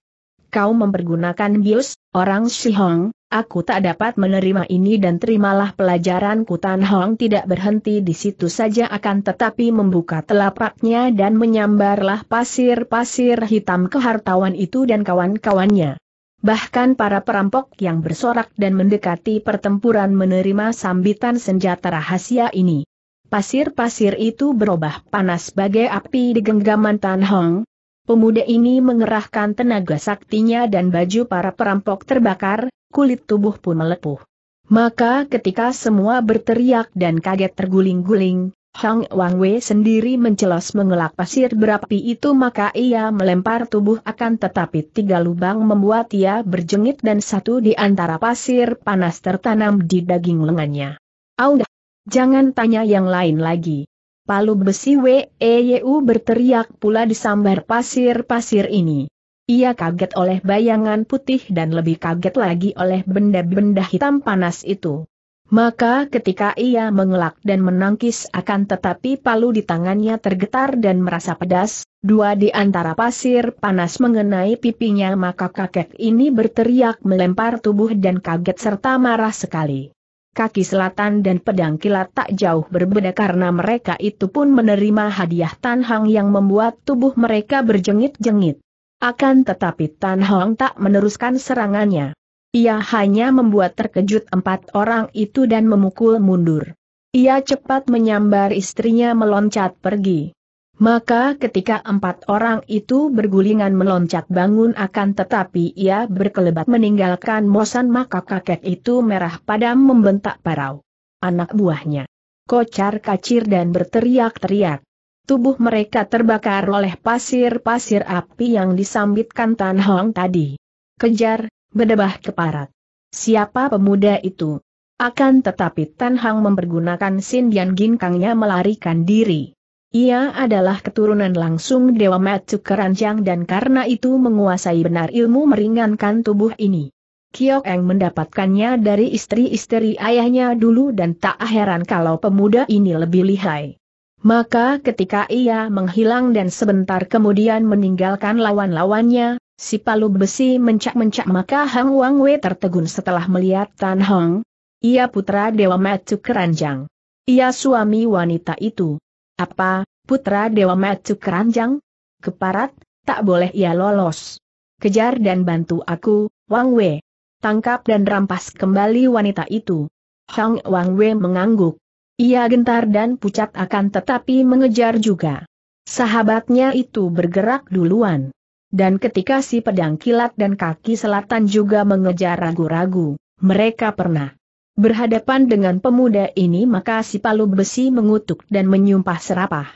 Kau mempergunakan bius, orang Hong. Aku tak dapat menerima ini dan terimalah pelajaranku Tan Hong tidak berhenti di situ saja akan tetapi membuka telapaknya dan menyambarlah pasir-pasir hitam kehartawan itu dan kawan-kawannya. Bahkan para perampok yang bersorak dan mendekati pertempuran menerima sambitan senjata rahasia ini. Pasir-pasir itu berubah panas bagai api di genggaman Tan Hong. Pemuda ini mengerahkan tenaga saktinya dan baju para perampok terbakar, kulit tubuh pun melepuh. Maka ketika semua berteriak dan kaget terguling-guling, Hang Wang Wei sendiri mencelos mengelak pasir berapi itu maka ia melempar tubuh akan tetapi tiga lubang membuat ia berjengit dan satu di antara pasir panas tertanam di daging lengannya. Aduh, Jangan tanya yang lain lagi. Palu besi Yu berteriak pula disambar pasir-pasir ini. Ia kaget oleh bayangan putih dan lebih kaget lagi oleh benda-benda hitam panas itu. Maka ketika ia mengelak dan menangkis akan tetapi palu di tangannya tergetar dan merasa pedas, dua di antara pasir panas mengenai pipinya maka kakek ini berteriak melempar tubuh dan kaget serta marah sekali. Kaki selatan dan pedang kilat tak jauh berbeda karena mereka itu pun menerima hadiah tanhang yang membuat tubuh mereka berjengit-jengit. Akan tetapi Tan Hong tak meneruskan serangannya. Ia hanya membuat terkejut empat orang itu dan memukul mundur. Ia cepat menyambar istrinya meloncat pergi. Maka ketika empat orang itu bergulingan meloncat bangun akan tetapi ia berkelebat meninggalkan Mosan maka kakek itu merah padam membentak parau. Anak buahnya. Kocar kacir dan berteriak-teriak tubuh mereka terbakar oleh pasir-pasir api yang disambitkan Tan Hong tadi. Kejar, bedebah keparat. Siapa pemuda itu? Akan tetapi Tan Hong mempergunakan sindian ginkangnya melarikan diri. Ia adalah keturunan langsung Dewa Matsu Keranjang dan karena itu menguasai benar ilmu meringankan tubuh ini. Kiok Eng mendapatkannya dari istri-istri ayahnya dulu dan tak heran kalau pemuda ini lebih lihai. Maka ketika ia menghilang dan sebentar kemudian meninggalkan lawan-lawannya, si palu besi mencak-mencak maka Hang Wang Wei tertegun setelah melihat Tan Hong. Ia putra Dewa Metu Keranjang. Ia suami wanita itu. Apa, putra Dewa Metu Keranjang? Keparat, tak boleh ia lolos. Kejar dan bantu aku, Wang Wei. Tangkap dan rampas kembali wanita itu. Hang Wang Wei mengangguk. Ia gentar dan pucat akan tetapi mengejar juga. Sahabatnya itu bergerak duluan. Dan ketika si pedang kilat dan kaki selatan juga mengejar ragu-ragu, mereka pernah berhadapan dengan pemuda ini maka si palu besi mengutuk dan menyumpah serapah.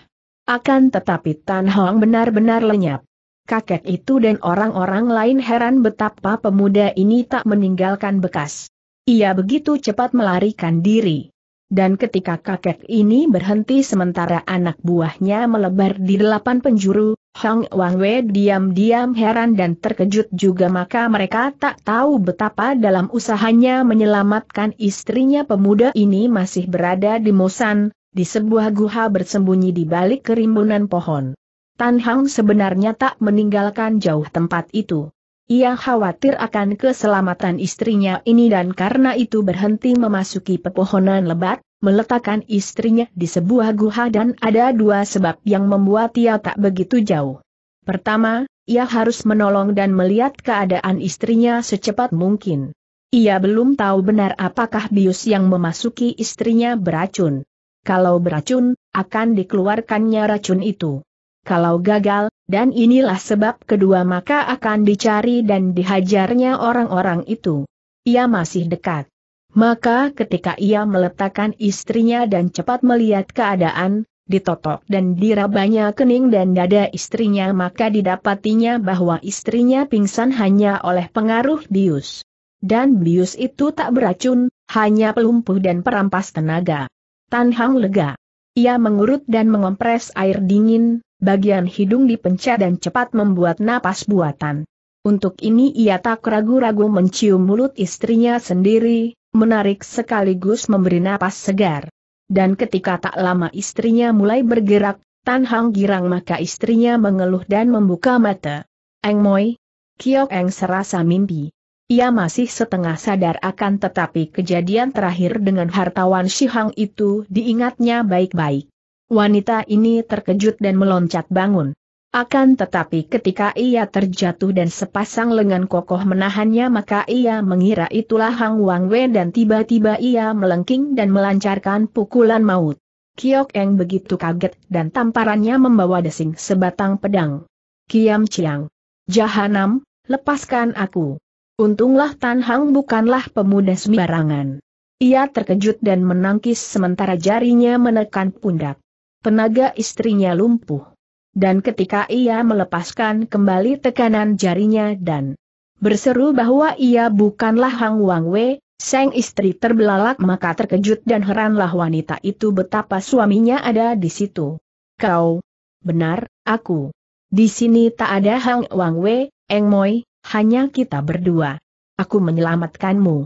Akan tetapi Tan Hong benar-benar lenyap. Kakek itu dan orang-orang lain heran betapa pemuda ini tak meninggalkan bekas. Ia begitu cepat melarikan diri. Dan ketika kakek ini berhenti sementara anak buahnya melebar di delapan penjuru, Hang Wang Wei diam-diam heran dan terkejut juga maka mereka tak tahu betapa dalam usahanya menyelamatkan istrinya pemuda ini masih berada di Mosan, di sebuah guha bersembunyi di balik kerimbunan pohon. Tan Hang sebenarnya tak meninggalkan jauh tempat itu. Ia khawatir akan keselamatan istrinya ini dan karena itu berhenti memasuki pepohonan lebat, meletakkan istrinya di sebuah guha dan ada dua sebab yang membuat ia tak begitu jauh. Pertama, ia harus menolong dan melihat keadaan istrinya secepat mungkin. Ia belum tahu benar apakah bius yang memasuki istrinya beracun. Kalau beracun, akan dikeluarkannya racun itu. Kalau gagal, dan inilah sebab kedua maka akan dicari dan dihajarnya orang-orang itu. Ia masih dekat. Maka ketika ia meletakkan istrinya dan cepat melihat keadaan, ditotok dan dirabanya kening dan dada istrinya maka didapatinya bahwa istrinya pingsan hanya oleh pengaruh bius. Dan bius itu tak beracun, hanya pelumpuh dan perampas tenaga. Tan lega. Ia mengurut dan mengompres air dingin, Bagian hidung dipencet dan cepat membuat napas buatan. Untuk ini ia tak ragu-ragu mencium mulut istrinya sendiri, menarik sekaligus memberi napas segar. Dan ketika tak lama istrinya mulai bergerak, Tan Hang girang maka istrinya mengeluh dan membuka mata. Eng Moi, Kiok Eng serasa mimpi. Ia masih setengah sadar akan tetapi kejadian terakhir dengan hartawan Shihang itu diingatnya baik-baik. Wanita ini terkejut dan meloncat bangun. Akan tetapi ketika ia terjatuh dan sepasang lengan kokoh menahannya maka ia mengira itulah Hang Wang Wei dan tiba-tiba ia melengking dan melancarkan pukulan maut. Kiok Eng begitu kaget dan tamparannya membawa desing sebatang pedang. Kiam Chiang. Jahanam, lepaskan aku. Untunglah Tan Hang bukanlah pemuda sembarangan. Ia terkejut dan menangkis sementara jarinya menekan pundak tenaga istrinya lumpuh. Dan ketika ia melepaskan kembali tekanan jarinya dan berseru bahwa ia bukanlah Hang Wang Wei, sang istri terbelalak maka terkejut dan heranlah wanita itu betapa suaminya ada di situ. Kau, benar, aku. Di sini tak ada Hang Wang Wei, Eng Moi, hanya kita berdua. Aku menyelamatkanmu.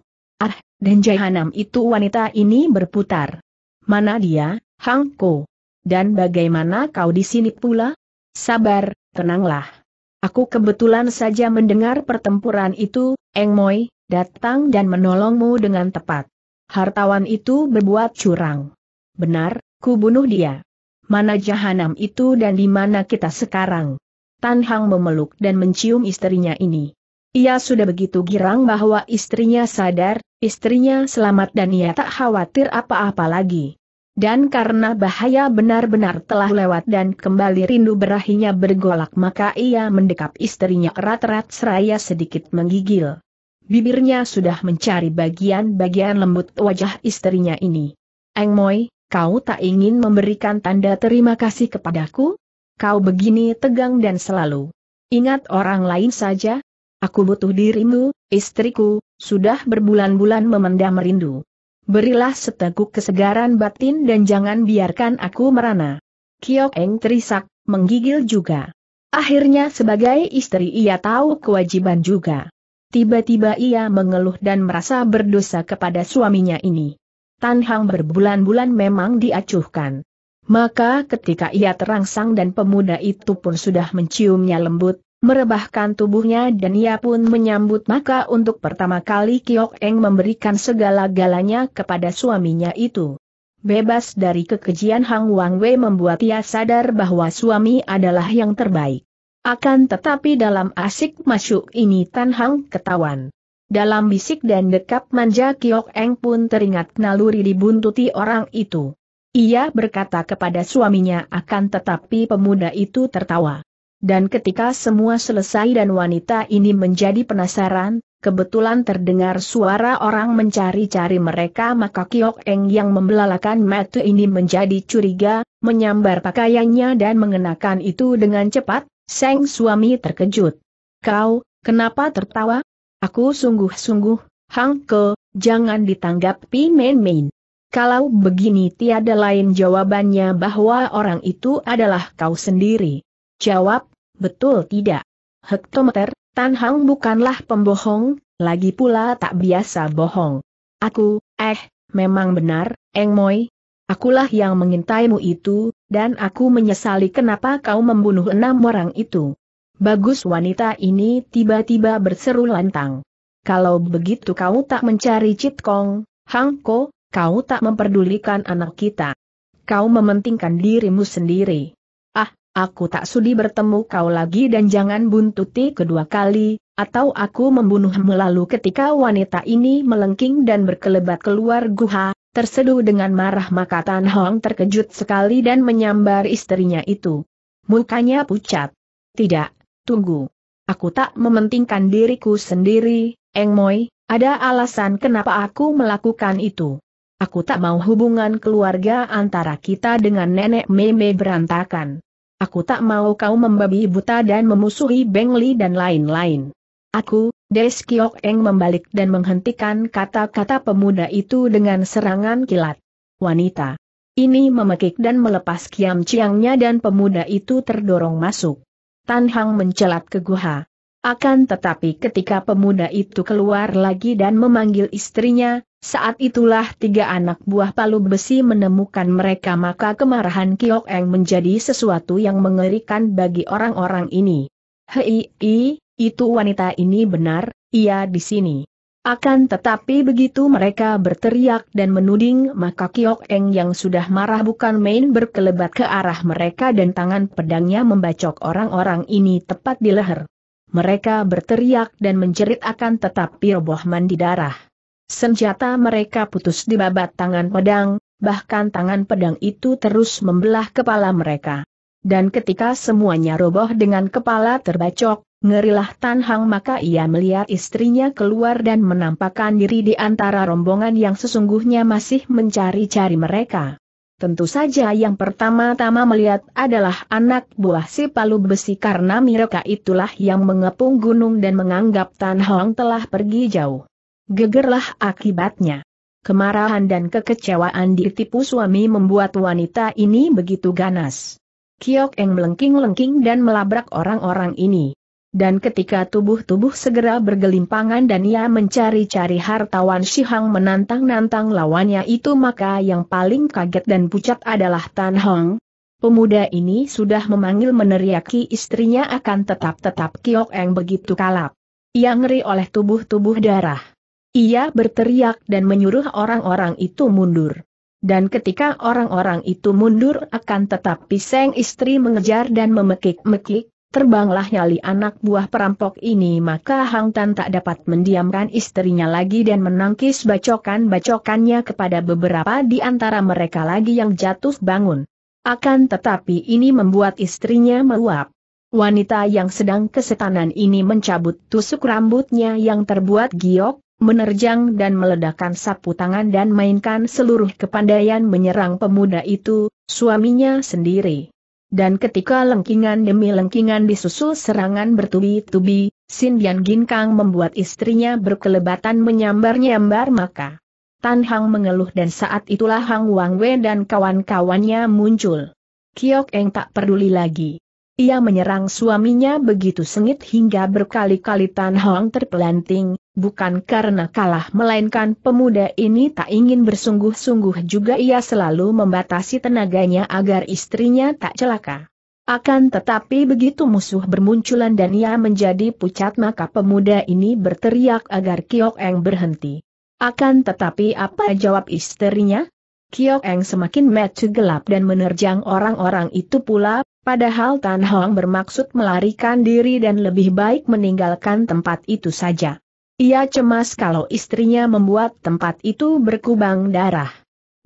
Ah, dan jahanam itu wanita ini berputar. Mana dia, Hang Ko? Dan bagaimana kau di sini pula? Sabar, tenanglah. Aku kebetulan saja mendengar pertempuran itu, Eng Moi, datang dan menolongmu dengan tepat. Hartawan itu berbuat curang. Benar, ku bunuh dia. Mana jahanam itu dan di mana kita sekarang? Tan Hang memeluk dan mencium istrinya ini. Ia sudah begitu girang bahwa istrinya sadar, istrinya selamat dan ia tak khawatir apa-apa lagi. Dan karena bahaya benar-benar telah lewat dan kembali rindu berahinya bergolak maka ia mendekap istrinya erat-erat seraya sedikit menggigil. Bibirnya sudah mencari bagian-bagian lembut wajah istrinya ini. Eng Moi, kau tak ingin memberikan tanda terima kasih kepadaku? Kau begini tegang dan selalu. Ingat orang lain saja? Aku butuh dirimu, istriku, sudah berbulan-bulan memendam rindu. Berilah seteguk kesegaran batin dan jangan biarkan aku merana. Kiok Eng terisak, menggigil juga. Akhirnya sebagai istri ia tahu kewajiban juga. Tiba-tiba ia mengeluh dan merasa berdosa kepada suaminya ini. Tan Hang berbulan-bulan memang diacuhkan. Maka ketika ia terangsang dan pemuda itu pun sudah menciumnya lembut, merebahkan tubuhnya dan ia pun menyambut maka untuk pertama kali Kiok Eng memberikan segala-galanya kepada suaminya itu. Bebas dari kekejian Hang Wang Wei membuat ia sadar bahwa suami adalah yang terbaik. Akan tetapi dalam asik masuk ini Tan Hang ketahuan. Dalam bisik dan dekap manja Kiok Eng pun teringat naluri dibuntuti orang itu. Ia berkata kepada suaminya akan tetapi pemuda itu tertawa. Dan ketika semua selesai dan wanita ini menjadi penasaran, kebetulan terdengar suara orang mencari-cari mereka maka Kiok Eng yang membelalakan mata ini menjadi curiga, menyambar pakaiannya dan mengenakan itu dengan cepat, Seng suami terkejut. Kau, kenapa tertawa? Aku sungguh-sungguh, Hang Ke, jangan ditanggapi main-main. Kalau begini tiada lain jawabannya bahwa orang itu adalah kau sendiri. Jawab Betul tidak? Hektometer, Tan Hang bukanlah pembohong, lagi pula tak biasa bohong. Aku, eh, memang benar, Eng Moi. Akulah yang mengintaimu itu, dan aku menyesali kenapa kau membunuh enam orang itu. Bagus wanita ini tiba-tiba berseru lantang. Kalau begitu kau tak mencari Kong, Hang Ko, kau tak memperdulikan anak kita. Kau mementingkan dirimu sendiri aku tak sudi bertemu kau lagi dan jangan buntuti kedua kali, atau aku membunuhmu lalu ketika wanita ini melengking dan berkelebat keluar guha, terseduh dengan marah maka Tan Hong terkejut sekali dan menyambar istrinya itu. Mukanya pucat. Tidak, tunggu. Aku tak mementingkan diriku sendiri, Eng Moi, ada alasan kenapa aku melakukan itu. Aku tak mau hubungan keluarga antara kita dengan nenek meme berantakan. Aku tak mau kau membabi buta dan memusuhi Bengli dan lain-lain. Aku, Des Kiok Eng membalik dan menghentikan kata-kata pemuda itu dengan serangan kilat. Wanita. Ini memekik dan melepas kiam ciangnya dan pemuda itu terdorong masuk. Tan Hang mencelat ke guha. Akan tetapi ketika pemuda itu keluar lagi dan memanggil istrinya, saat itulah tiga anak buah palu besi menemukan mereka maka kemarahan Kiok Eng menjadi sesuatu yang mengerikan bagi orang-orang ini. Hei, i, itu wanita ini benar, ia di sini. Akan tetapi begitu mereka berteriak dan menuding maka Kiok Eng yang sudah marah bukan main berkelebat ke arah mereka dan tangan pedangnya membacok orang-orang ini tepat di leher. Mereka berteriak dan menjerit akan tetapi roboh mandi darah. Senjata mereka putus di babat tangan pedang, bahkan tangan pedang itu terus membelah kepala mereka. Dan ketika semuanya roboh dengan kepala terbacok, ngerilah Tan Hang maka ia melihat istrinya keluar dan menampakkan diri di antara rombongan yang sesungguhnya masih mencari-cari mereka. Tentu saja yang pertama-tama melihat adalah anak buah si palu besi karena mereka itulah yang mengepung gunung dan menganggap Tan Hang telah pergi jauh gegerlah akibatnya. Kemarahan dan kekecewaan ditipu suami membuat wanita ini begitu ganas. Kiok Eng melengking-lengking dan melabrak orang-orang ini. Dan ketika tubuh-tubuh segera bergelimpangan dan ia mencari-cari harta hartawan Shihang menantang-nantang lawannya itu maka yang paling kaget dan pucat adalah Tan Hong. Pemuda ini sudah memanggil meneriaki istrinya akan tetap-tetap Kiok Eng begitu kalap. Ia ngeri oleh tubuh-tubuh darah. Ia berteriak dan menyuruh orang-orang itu mundur. Dan ketika orang-orang itu mundur akan tetapi sang istri mengejar dan memekik-mekik, terbanglah nyali anak buah perampok ini maka Hang Tan tak dapat mendiamkan istrinya lagi dan menangkis bacokan-bacokannya kepada beberapa di antara mereka lagi yang jatuh bangun. Akan tetapi ini membuat istrinya meluap. Wanita yang sedang kesetanan ini mencabut tusuk rambutnya yang terbuat giok, menerjang dan meledakkan sapu tangan dan mainkan seluruh kepandaian menyerang pemuda itu, suaminya sendiri. Dan ketika lengkingan demi lengkingan disusul serangan bertubi-tubi, Sin Dian Ginkang membuat istrinya berkelebatan menyambar-nyambar maka. Tan Hang mengeluh dan saat itulah Hang Wang Wei dan kawan-kawannya muncul. Kiok Eng tak peduli lagi. Ia menyerang suaminya begitu sengit hingga berkali-kali Tan Hang terpelanting, Bukan karena kalah melainkan pemuda ini tak ingin bersungguh-sungguh juga ia selalu membatasi tenaganya agar istrinya tak celaka. Akan tetapi begitu musuh bermunculan dan ia menjadi pucat maka pemuda ini berteriak agar Kiok Eng berhenti. Akan tetapi apa jawab istrinya? Kiok Eng semakin metu gelap dan menerjang orang-orang itu pula, padahal Tan Hong bermaksud melarikan diri dan lebih baik meninggalkan tempat itu saja. Ia cemas kalau istrinya membuat tempat itu berkubang darah.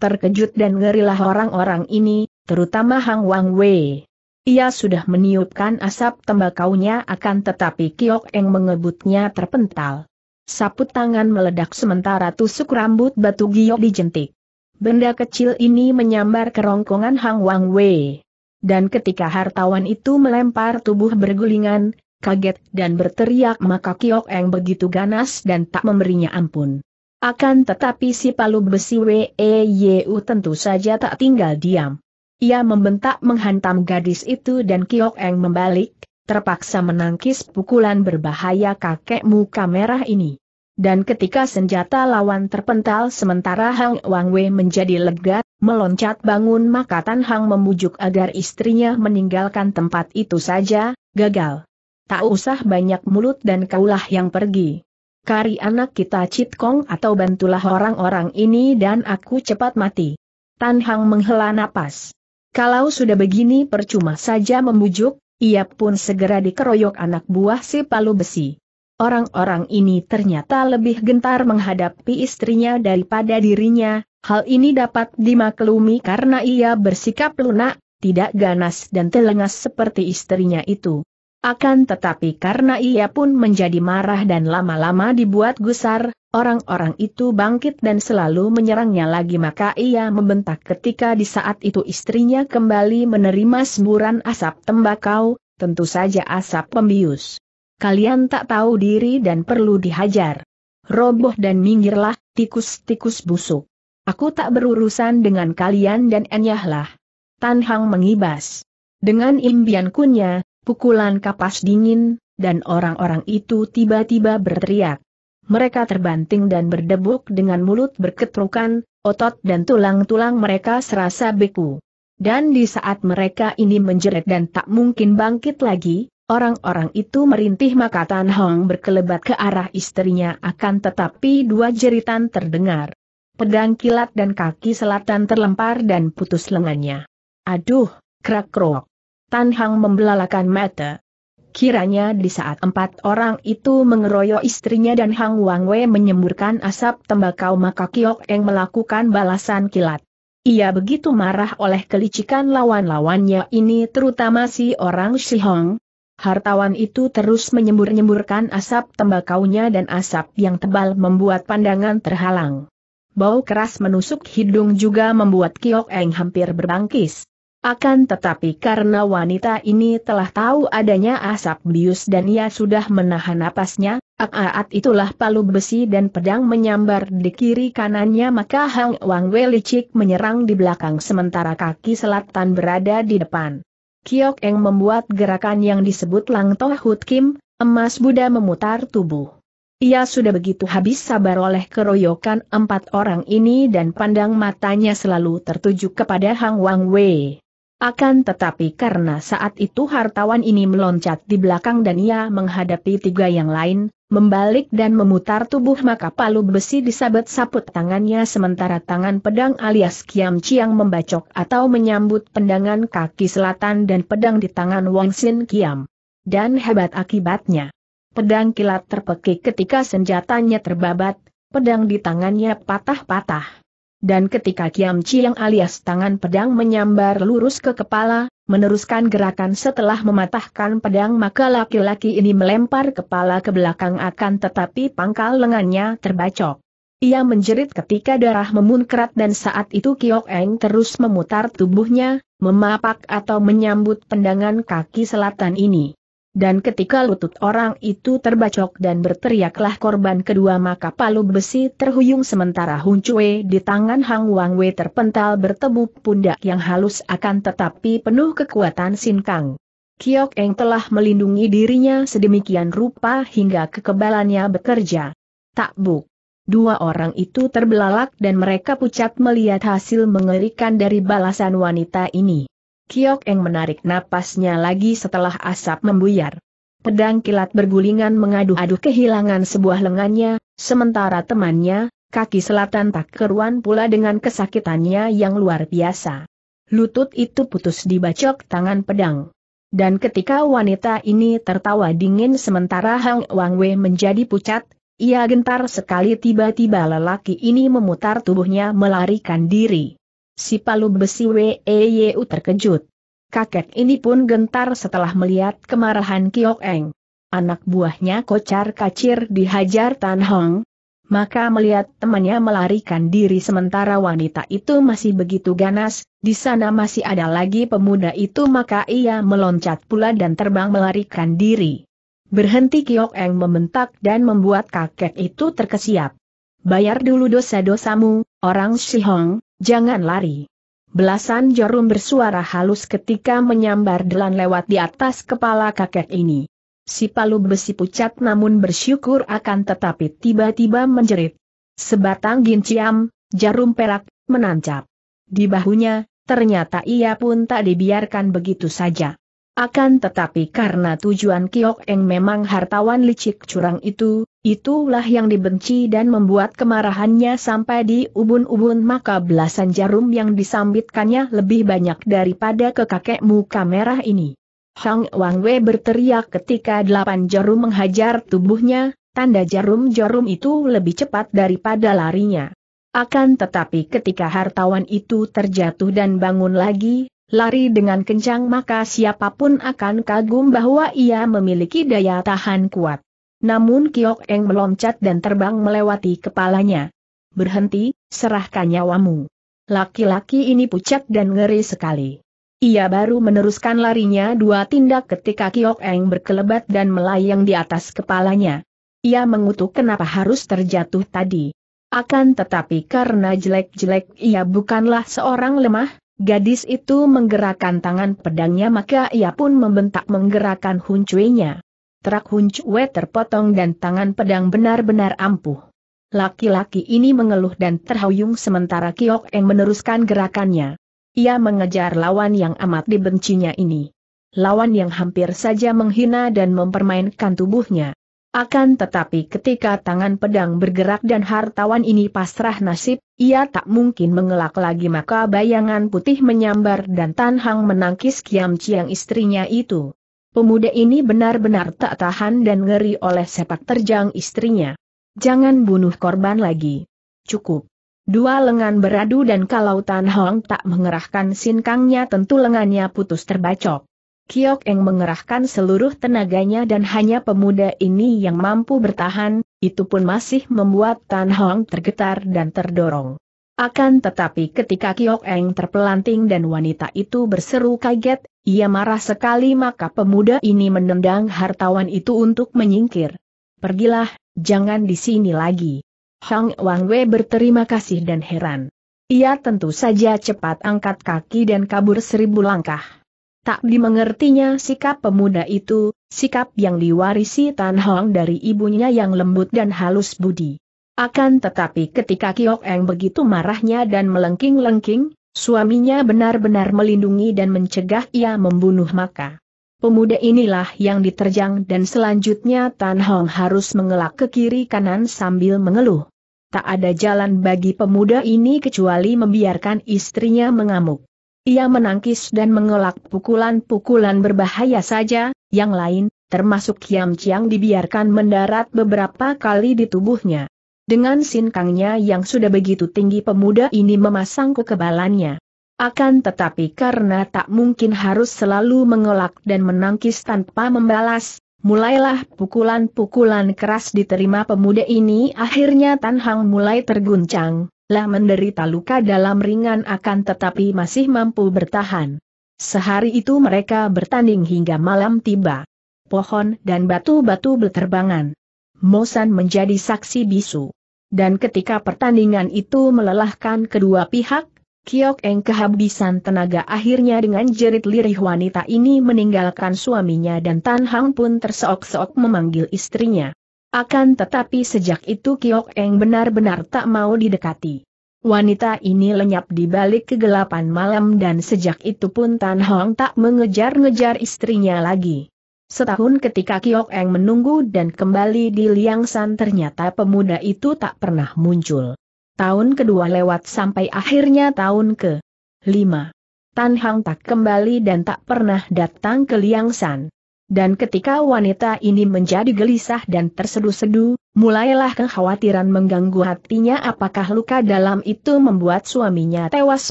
Terkejut dan ngerilah orang-orang ini, terutama Hang Wang Wei. Ia sudah meniupkan asap tembakaunya akan tetapi Kiok Eng mengebutnya terpental. Sapu tangan meledak sementara tusuk rambut batu giok dijentik. Benda kecil ini menyambar kerongkongan Hang Wang Wei. Dan ketika hartawan itu melempar tubuh bergulingan, kaget dan berteriak maka Kiok Eng begitu ganas dan tak memberinya ampun. Akan tetapi si palu besi Weyu tentu saja tak tinggal diam. Ia membentak menghantam gadis itu dan Kiok Eng membalik, terpaksa menangkis pukulan berbahaya kakek muka merah ini. Dan ketika senjata lawan terpental sementara Hang Wang Wei menjadi lega, meloncat bangun maka Tan Hang membujuk agar istrinya meninggalkan tempat itu saja, gagal tak usah banyak mulut dan kaulah yang pergi. Kari anak kita citkong atau bantulah orang-orang ini dan aku cepat mati. Tan Hang menghela napas. Kalau sudah begini percuma saja membujuk, ia pun segera dikeroyok anak buah si palu besi. Orang-orang ini ternyata lebih gentar menghadapi istrinya daripada dirinya, hal ini dapat dimaklumi karena ia bersikap lunak, tidak ganas dan telengas seperti istrinya itu. Akan tetapi karena ia pun menjadi marah dan lama-lama dibuat gusar, orang-orang itu bangkit dan selalu menyerangnya lagi maka ia membentak ketika di saat itu istrinya kembali menerima semburan asap tembakau, tentu saja asap pembius. Kalian tak tahu diri dan perlu dihajar. Roboh dan minggirlah, tikus-tikus busuk. Aku tak berurusan dengan kalian dan enyahlah. Tan mengibas. Dengan impian kunya, pukulan kapas dingin, dan orang-orang itu tiba-tiba berteriak. Mereka terbanting dan berdebuk dengan mulut berketrukan, otot dan tulang-tulang mereka serasa beku. Dan di saat mereka ini menjerit dan tak mungkin bangkit lagi, Orang-orang itu merintih maka Tan Hong berkelebat ke arah istrinya akan tetapi dua jeritan terdengar. Pedang kilat dan kaki selatan terlempar dan putus lengannya. Aduh, krak krok. Tan Hang membelalakan mata. Kiranya di saat empat orang itu mengeroyok istrinya dan Hang Wang Wei menyemburkan asap tembakau maka Kiok Eng melakukan balasan kilat. Ia begitu marah oleh kelicikan lawan-lawannya ini terutama si orang Hong. Hartawan itu terus menyembur-nyemburkan asap tembakaunya dan asap yang tebal membuat pandangan terhalang. Bau keras menusuk hidung juga membuat Kiok Eng hampir berbangkis. Akan tetapi karena wanita ini telah tahu adanya asap bius dan ia sudah menahan napasnya, akaat itulah palu besi dan pedang menyambar di kiri kanannya maka Hang Wang Welicik menyerang di belakang sementara kaki selatan berada di depan. Kiok Eng membuat gerakan yang disebut Lang Toh Hut Kim, emas Buddha memutar tubuh. Ia sudah begitu habis sabar oleh keroyokan empat orang ini dan pandang matanya selalu tertuju kepada Hang Wang Wei. Akan tetapi karena saat itu hartawan ini meloncat di belakang dan ia menghadapi tiga yang lain, membalik dan memutar tubuh maka palu besi disabet saput tangannya sementara tangan pedang alias Kiam Chiang membacok atau menyambut pendangan kaki selatan dan pedang di tangan Wang Sin Kiam. Dan hebat akibatnya. Pedang kilat terpekik ketika senjatanya terbabat, pedang di tangannya patah-patah dan ketika Kiam Chiang alias tangan pedang menyambar lurus ke kepala, meneruskan gerakan setelah mematahkan pedang maka laki-laki ini melempar kepala ke belakang akan tetapi pangkal lengannya terbacok. Ia menjerit ketika darah memunkrat dan saat itu Kiok Eng terus memutar tubuhnya, memapak atau menyambut pendangan kaki selatan ini. Dan ketika lutut orang itu terbacok dan berteriaklah korban kedua maka palu besi terhuyung sementara Huncue di tangan Hang wang wei terpental bertemu pundak yang halus akan tetapi penuh kekuatan sinkang. Kiok Eng telah melindungi dirinya sedemikian rupa hingga kekebalannya bekerja. Tak buk. Dua orang itu terbelalak dan mereka pucat melihat hasil mengerikan dari balasan wanita ini. Kiok Eng menarik napasnya lagi setelah asap membuyar. Pedang kilat bergulingan mengadu-adu kehilangan sebuah lengannya, sementara temannya, kaki selatan tak keruan pula dengan kesakitannya yang luar biasa. Lutut itu putus dibacok tangan pedang. Dan ketika wanita ini tertawa dingin sementara Hang Wang Wei menjadi pucat, ia gentar sekali tiba-tiba lelaki ini memutar tubuhnya melarikan diri. Si palu besi Weyu e, terkejut. Kakek ini pun gentar setelah melihat kemarahan Kiok Eng. Anak buahnya kocar kacir dihajar Tan Hong. Maka melihat temannya melarikan diri sementara wanita itu masih begitu ganas, di sana masih ada lagi pemuda itu maka ia meloncat pula dan terbang melarikan diri. Berhenti Kiok Eng membentak dan membuat kakek itu terkesiap. Bayar dulu dosa-dosamu, orang Si Hong. Jangan lari. Belasan jarum bersuara halus ketika menyambar delan lewat di atas kepala kakek ini. Si palu besi pucat namun bersyukur akan tetapi tiba-tiba menjerit. Sebatang ginciam, jarum perak, menancap. Di bahunya, ternyata ia pun tak dibiarkan begitu saja. Akan tetapi karena tujuan Kiok Eng memang hartawan licik curang itu, itulah yang dibenci dan membuat kemarahannya sampai di ubun-ubun maka belasan jarum yang disambitkannya lebih banyak daripada ke kakek muka merah ini. Hang Wang Wei berteriak ketika delapan jarum menghajar tubuhnya, tanda jarum-jarum itu lebih cepat daripada larinya. Akan tetapi ketika hartawan itu terjatuh dan bangun lagi, lari dengan kencang maka siapapun akan kagum bahwa ia memiliki daya tahan kuat. Namun Kiok Eng meloncat dan terbang melewati kepalanya. Berhenti, serahkan nyawamu. Laki-laki ini pucat dan ngeri sekali. Ia baru meneruskan larinya dua tindak ketika Kiok Eng berkelebat dan melayang di atas kepalanya. Ia mengutuk kenapa harus terjatuh tadi. Akan tetapi karena jelek-jelek ia bukanlah seorang lemah, Gadis itu menggerakkan tangan pedangnya maka ia pun membentak menggerakkan huncuenya. Terak huncue terpotong dan tangan pedang benar-benar ampuh. Laki-laki ini mengeluh dan terhuyung sementara Kiok Eng meneruskan gerakannya. Ia mengejar lawan yang amat dibencinya ini. Lawan yang hampir saja menghina dan mempermainkan tubuhnya. Akan tetapi ketika tangan pedang bergerak dan hartawan ini pasrah nasib, ia tak mungkin mengelak lagi maka bayangan putih menyambar dan Tan Hang menangkis Kiam Chiang istrinya itu. Pemuda ini benar-benar tak tahan dan ngeri oleh sepak terjang istrinya. Jangan bunuh korban lagi. Cukup. Dua lengan beradu dan kalau Tan Hong tak mengerahkan sinkangnya tentu lengannya putus terbacok. Kiok Eng mengerahkan seluruh tenaganya dan hanya pemuda ini yang mampu bertahan, itu pun masih membuat Tan Hong tergetar dan terdorong. Akan tetapi ketika Kiok Eng terpelanting dan wanita itu berseru kaget, ia marah sekali maka pemuda ini menendang hartawan itu untuk menyingkir. Pergilah, jangan di sini lagi. Hong Wang Wei berterima kasih dan heran. Ia tentu saja cepat angkat kaki dan kabur seribu langkah. Tak dimengertinya sikap pemuda itu, sikap yang diwarisi Tan Hong dari ibunya yang lembut dan halus budi. Akan tetapi ketika Kiok Eng begitu marahnya dan melengking-lengking, suaminya benar-benar melindungi dan mencegah ia membunuh maka. Pemuda inilah yang diterjang dan selanjutnya Tan Hong harus mengelak ke kiri kanan sambil mengeluh. Tak ada jalan bagi pemuda ini kecuali membiarkan istrinya mengamuk. Ia menangkis dan mengelak pukulan-pukulan berbahaya saja, yang lain, termasuk Kiam Chiang dibiarkan mendarat beberapa kali di tubuhnya. Dengan sinkangnya yang sudah begitu tinggi pemuda ini memasang kekebalannya. Akan tetapi karena tak mungkin harus selalu mengelak dan menangkis tanpa membalas, mulailah pukulan-pukulan keras diterima pemuda ini akhirnya Tan Hang mulai terguncang, lah menderita luka dalam ringan akan tetapi masih mampu bertahan. Sehari itu mereka bertanding hingga malam tiba. Pohon dan batu-batu berterbangan. Mosan menjadi saksi bisu. Dan ketika pertandingan itu melelahkan kedua pihak, Kiok Eng kehabisan tenaga akhirnya dengan jerit lirih wanita ini meninggalkan suaminya dan Tan Hang pun terseok-seok memanggil istrinya. Akan tetapi sejak itu Kiok Eng benar-benar tak mau didekati. Wanita ini lenyap di balik kegelapan malam dan sejak itu pun Tan Hong tak mengejar-ngejar istrinya lagi. Setahun ketika Kiok Eng menunggu dan kembali di Liang San ternyata pemuda itu tak pernah muncul. Tahun kedua lewat sampai akhirnya tahun ke-5. Tan Hong tak kembali dan tak pernah datang ke Liang San. Dan ketika wanita ini menjadi gelisah dan tersedu-sedu, mulailah kekhawatiran mengganggu hatinya apakah luka dalam itu membuat suaminya tewas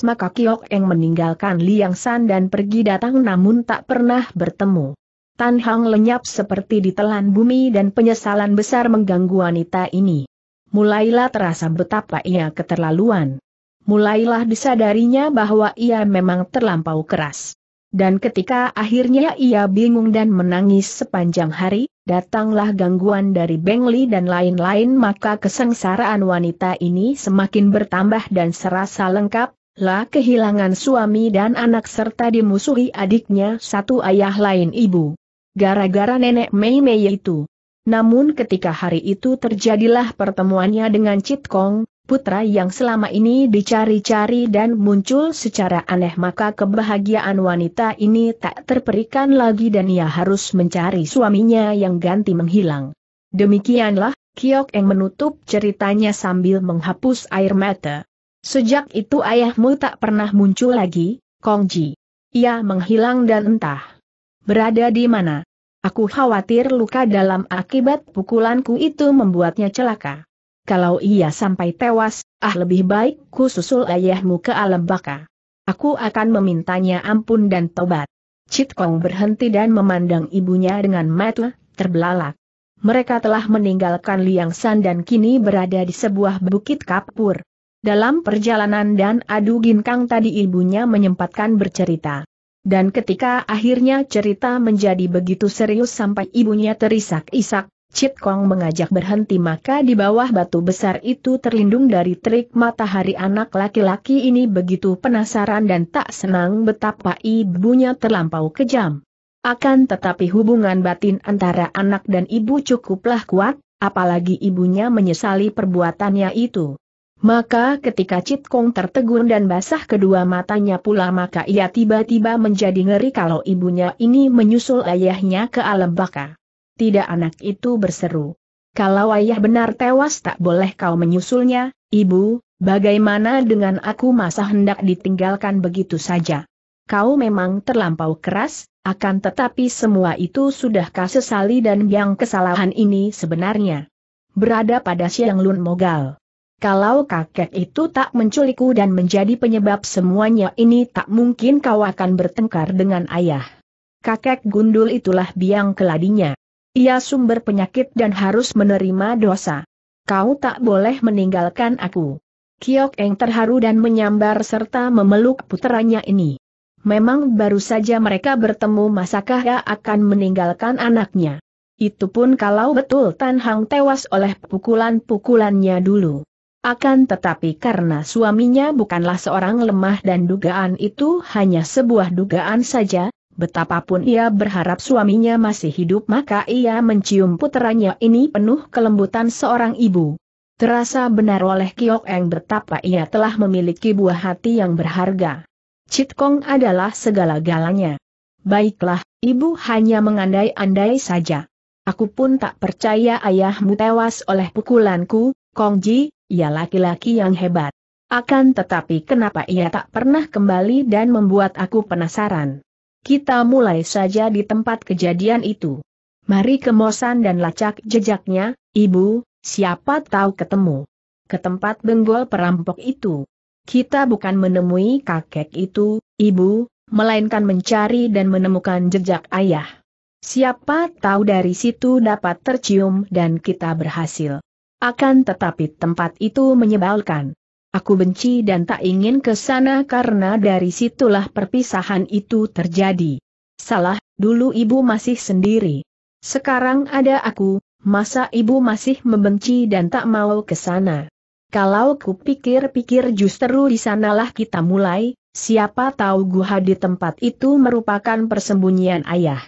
maka Kiok Eng meninggalkan Liang San dan pergi datang namun tak pernah bertemu. Tan Hang lenyap seperti ditelan bumi dan penyesalan besar mengganggu wanita ini. Mulailah terasa betapa ia keterlaluan. Mulailah disadarinya bahwa ia memang terlampau keras. Dan ketika akhirnya ia bingung dan menangis sepanjang hari, datanglah gangguan dari Bengli dan lain-lain maka kesengsaraan wanita ini semakin bertambah dan serasa lengkap, lah kehilangan suami dan anak serta dimusuhi adiknya satu ayah lain ibu. Gara-gara nenek Mei Mei itu. Namun ketika hari itu terjadilah pertemuannya dengan Chit Kong, putra yang selama ini dicari-cari dan muncul secara aneh maka kebahagiaan wanita ini tak terperikan lagi dan ia harus mencari suaminya yang ganti menghilang. Demikianlah, Kiok yang menutup ceritanya sambil menghapus air mata. Sejak itu ayahmu tak pernah muncul lagi, Kong Ji. Ia menghilang dan entah berada di mana. Aku khawatir luka dalam akibat pukulanku itu membuatnya celaka kalau ia sampai tewas, ah lebih baik ku susul ayahmu ke alam baka. Aku akan memintanya ampun dan tobat. Chit Kong berhenti dan memandang ibunya dengan mata terbelalak. Mereka telah meninggalkan Liang San dan kini berada di sebuah bukit kapur. Dalam perjalanan dan adu ginkang tadi ibunya menyempatkan bercerita. Dan ketika akhirnya cerita menjadi begitu serius sampai ibunya terisak-isak, Chit Kong mengajak berhenti maka di bawah batu besar itu terlindung dari terik matahari anak laki-laki ini begitu penasaran dan tak senang betapa ibunya terlampau kejam. Akan tetapi hubungan batin antara anak dan ibu cukuplah kuat, apalagi ibunya menyesali perbuatannya itu. Maka ketika Chit Kong tertegun dan basah kedua matanya pula maka ia tiba-tiba menjadi ngeri kalau ibunya ini menyusul ayahnya ke alam baka. Tidak anak itu berseru. Kalau ayah benar tewas tak boleh kau menyusulnya, ibu, bagaimana dengan aku masa hendak ditinggalkan begitu saja? Kau memang terlampau keras, akan tetapi semua itu sudah kasesali sesali dan yang kesalahan ini sebenarnya berada pada Siang Lun Mogal. Kalau kakek itu tak menculikku dan menjadi penyebab semuanya ini tak mungkin kau akan bertengkar dengan ayah. Kakek gundul itulah biang keladinya. Ia sumber penyakit dan harus menerima dosa. Kau tak boleh meninggalkan aku. Kiok Eng terharu dan menyambar serta memeluk putranya ini. Memang baru saja mereka bertemu masakah ia akan meninggalkan anaknya. Itu pun kalau betul Tan Hang tewas oleh pukulan-pukulannya dulu. Akan tetapi karena suaminya bukanlah seorang lemah dan dugaan itu hanya sebuah dugaan saja, Betapapun ia berharap suaminya masih hidup maka ia mencium puteranya ini penuh kelembutan seorang ibu. Terasa benar oleh Kiok Eng betapa ia telah memiliki buah hati yang berharga. Cit Kong adalah segala-galanya. Baiklah, ibu hanya mengandai-andai saja. Aku pun tak percaya ayahmu tewas oleh pukulanku, Kong Ji, ia laki-laki yang hebat. Akan tetapi kenapa ia tak pernah kembali dan membuat aku penasaran. Kita mulai saja di tempat kejadian itu. Mari ke Mosan dan lacak jejaknya, ibu, siapa tahu ketemu. Ke tempat benggol perampok itu. Kita bukan menemui kakek itu, ibu, melainkan mencari dan menemukan jejak ayah. Siapa tahu dari situ dapat tercium dan kita berhasil. Akan tetapi tempat itu menyebalkan. Aku benci dan tak ingin ke sana karena dari situlah perpisahan itu terjadi. Salah, dulu ibu masih sendiri. Sekarang ada aku, masa ibu masih membenci dan tak mau ke sana. Kalau kupikir-pikir justru di sanalah kita mulai, siapa tahu guha di tempat itu merupakan persembunyian ayah.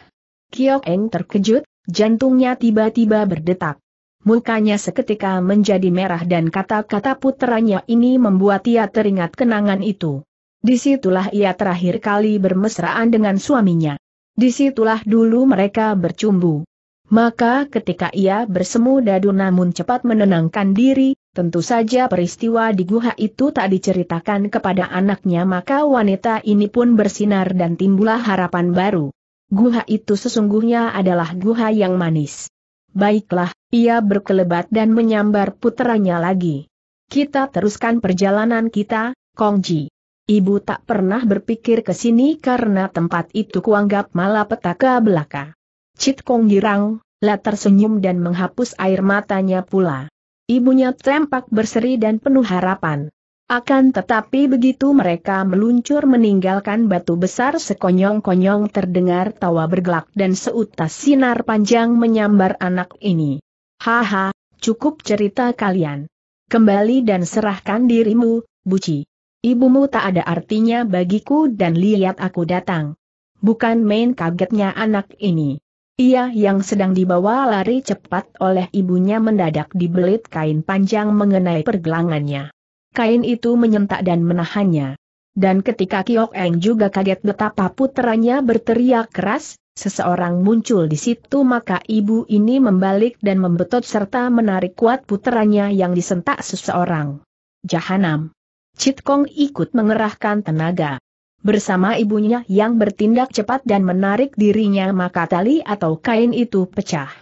Kiok Eng terkejut, jantungnya tiba-tiba berdetak. Mukanya seketika menjadi merah dan kata-kata putranya ini membuat ia teringat kenangan itu. Disitulah ia terakhir kali bermesraan dengan suaminya. Disitulah dulu mereka bercumbu. Maka ketika ia bersemu dadu namun cepat menenangkan diri, tentu saja peristiwa di guha itu tak diceritakan kepada anaknya maka wanita ini pun bersinar dan timbullah harapan baru. Guha itu sesungguhnya adalah guha yang manis. Baiklah, ia berkelebat dan menyambar puteranya lagi. Kita teruskan perjalanan kita, Kongji. Ibu tak pernah berpikir ke sini karena tempat itu kuanggap malapetaka belaka. Cit Kong girang, La tersenyum dan menghapus air matanya pula. Ibunya tampak berseri dan penuh harapan. Akan tetapi begitu mereka meluncur meninggalkan batu besar sekonyong-konyong terdengar tawa bergelak dan seutas sinar panjang menyambar anak ini. Haha, cukup cerita kalian. Kembali dan serahkan dirimu, Buci. Ibumu tak ada artinya bagiku dan lihat aku datang. Bukan main kagetnya anak ini. Ia yang sedang dibawa lari cepat oleh ibunya mendadak dibelit kain panjang mengenai pergelangannya. Kain itu menyentak dan menahannya. Dan ketika Kiok Eng juga kaget betapa putranya berteriak keras, seseorang muncul di situ maka ibu ini membalik dan membetot serta menarik kuat puteranya yang disentak seseorang. Jahanam. Cit Kong ikut mengerahkan tenaga. Bersama ibunya yang bertindak cepat dan menarik dirinya maka tali atau kain itu pecah.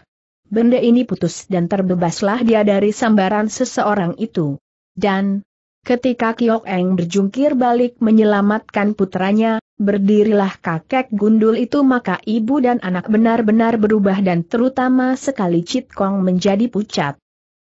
Benda ini putus dan terbebaslah dia dari sambaran seseorang itu. Dan, ketika Kiok Eng berjungkir balik menyelamatkan putranya, Berdirilah kakek gundul itu maka ibu dan anak benar-benar berubah dan terutama sekali Cit Kong menjadi pucat.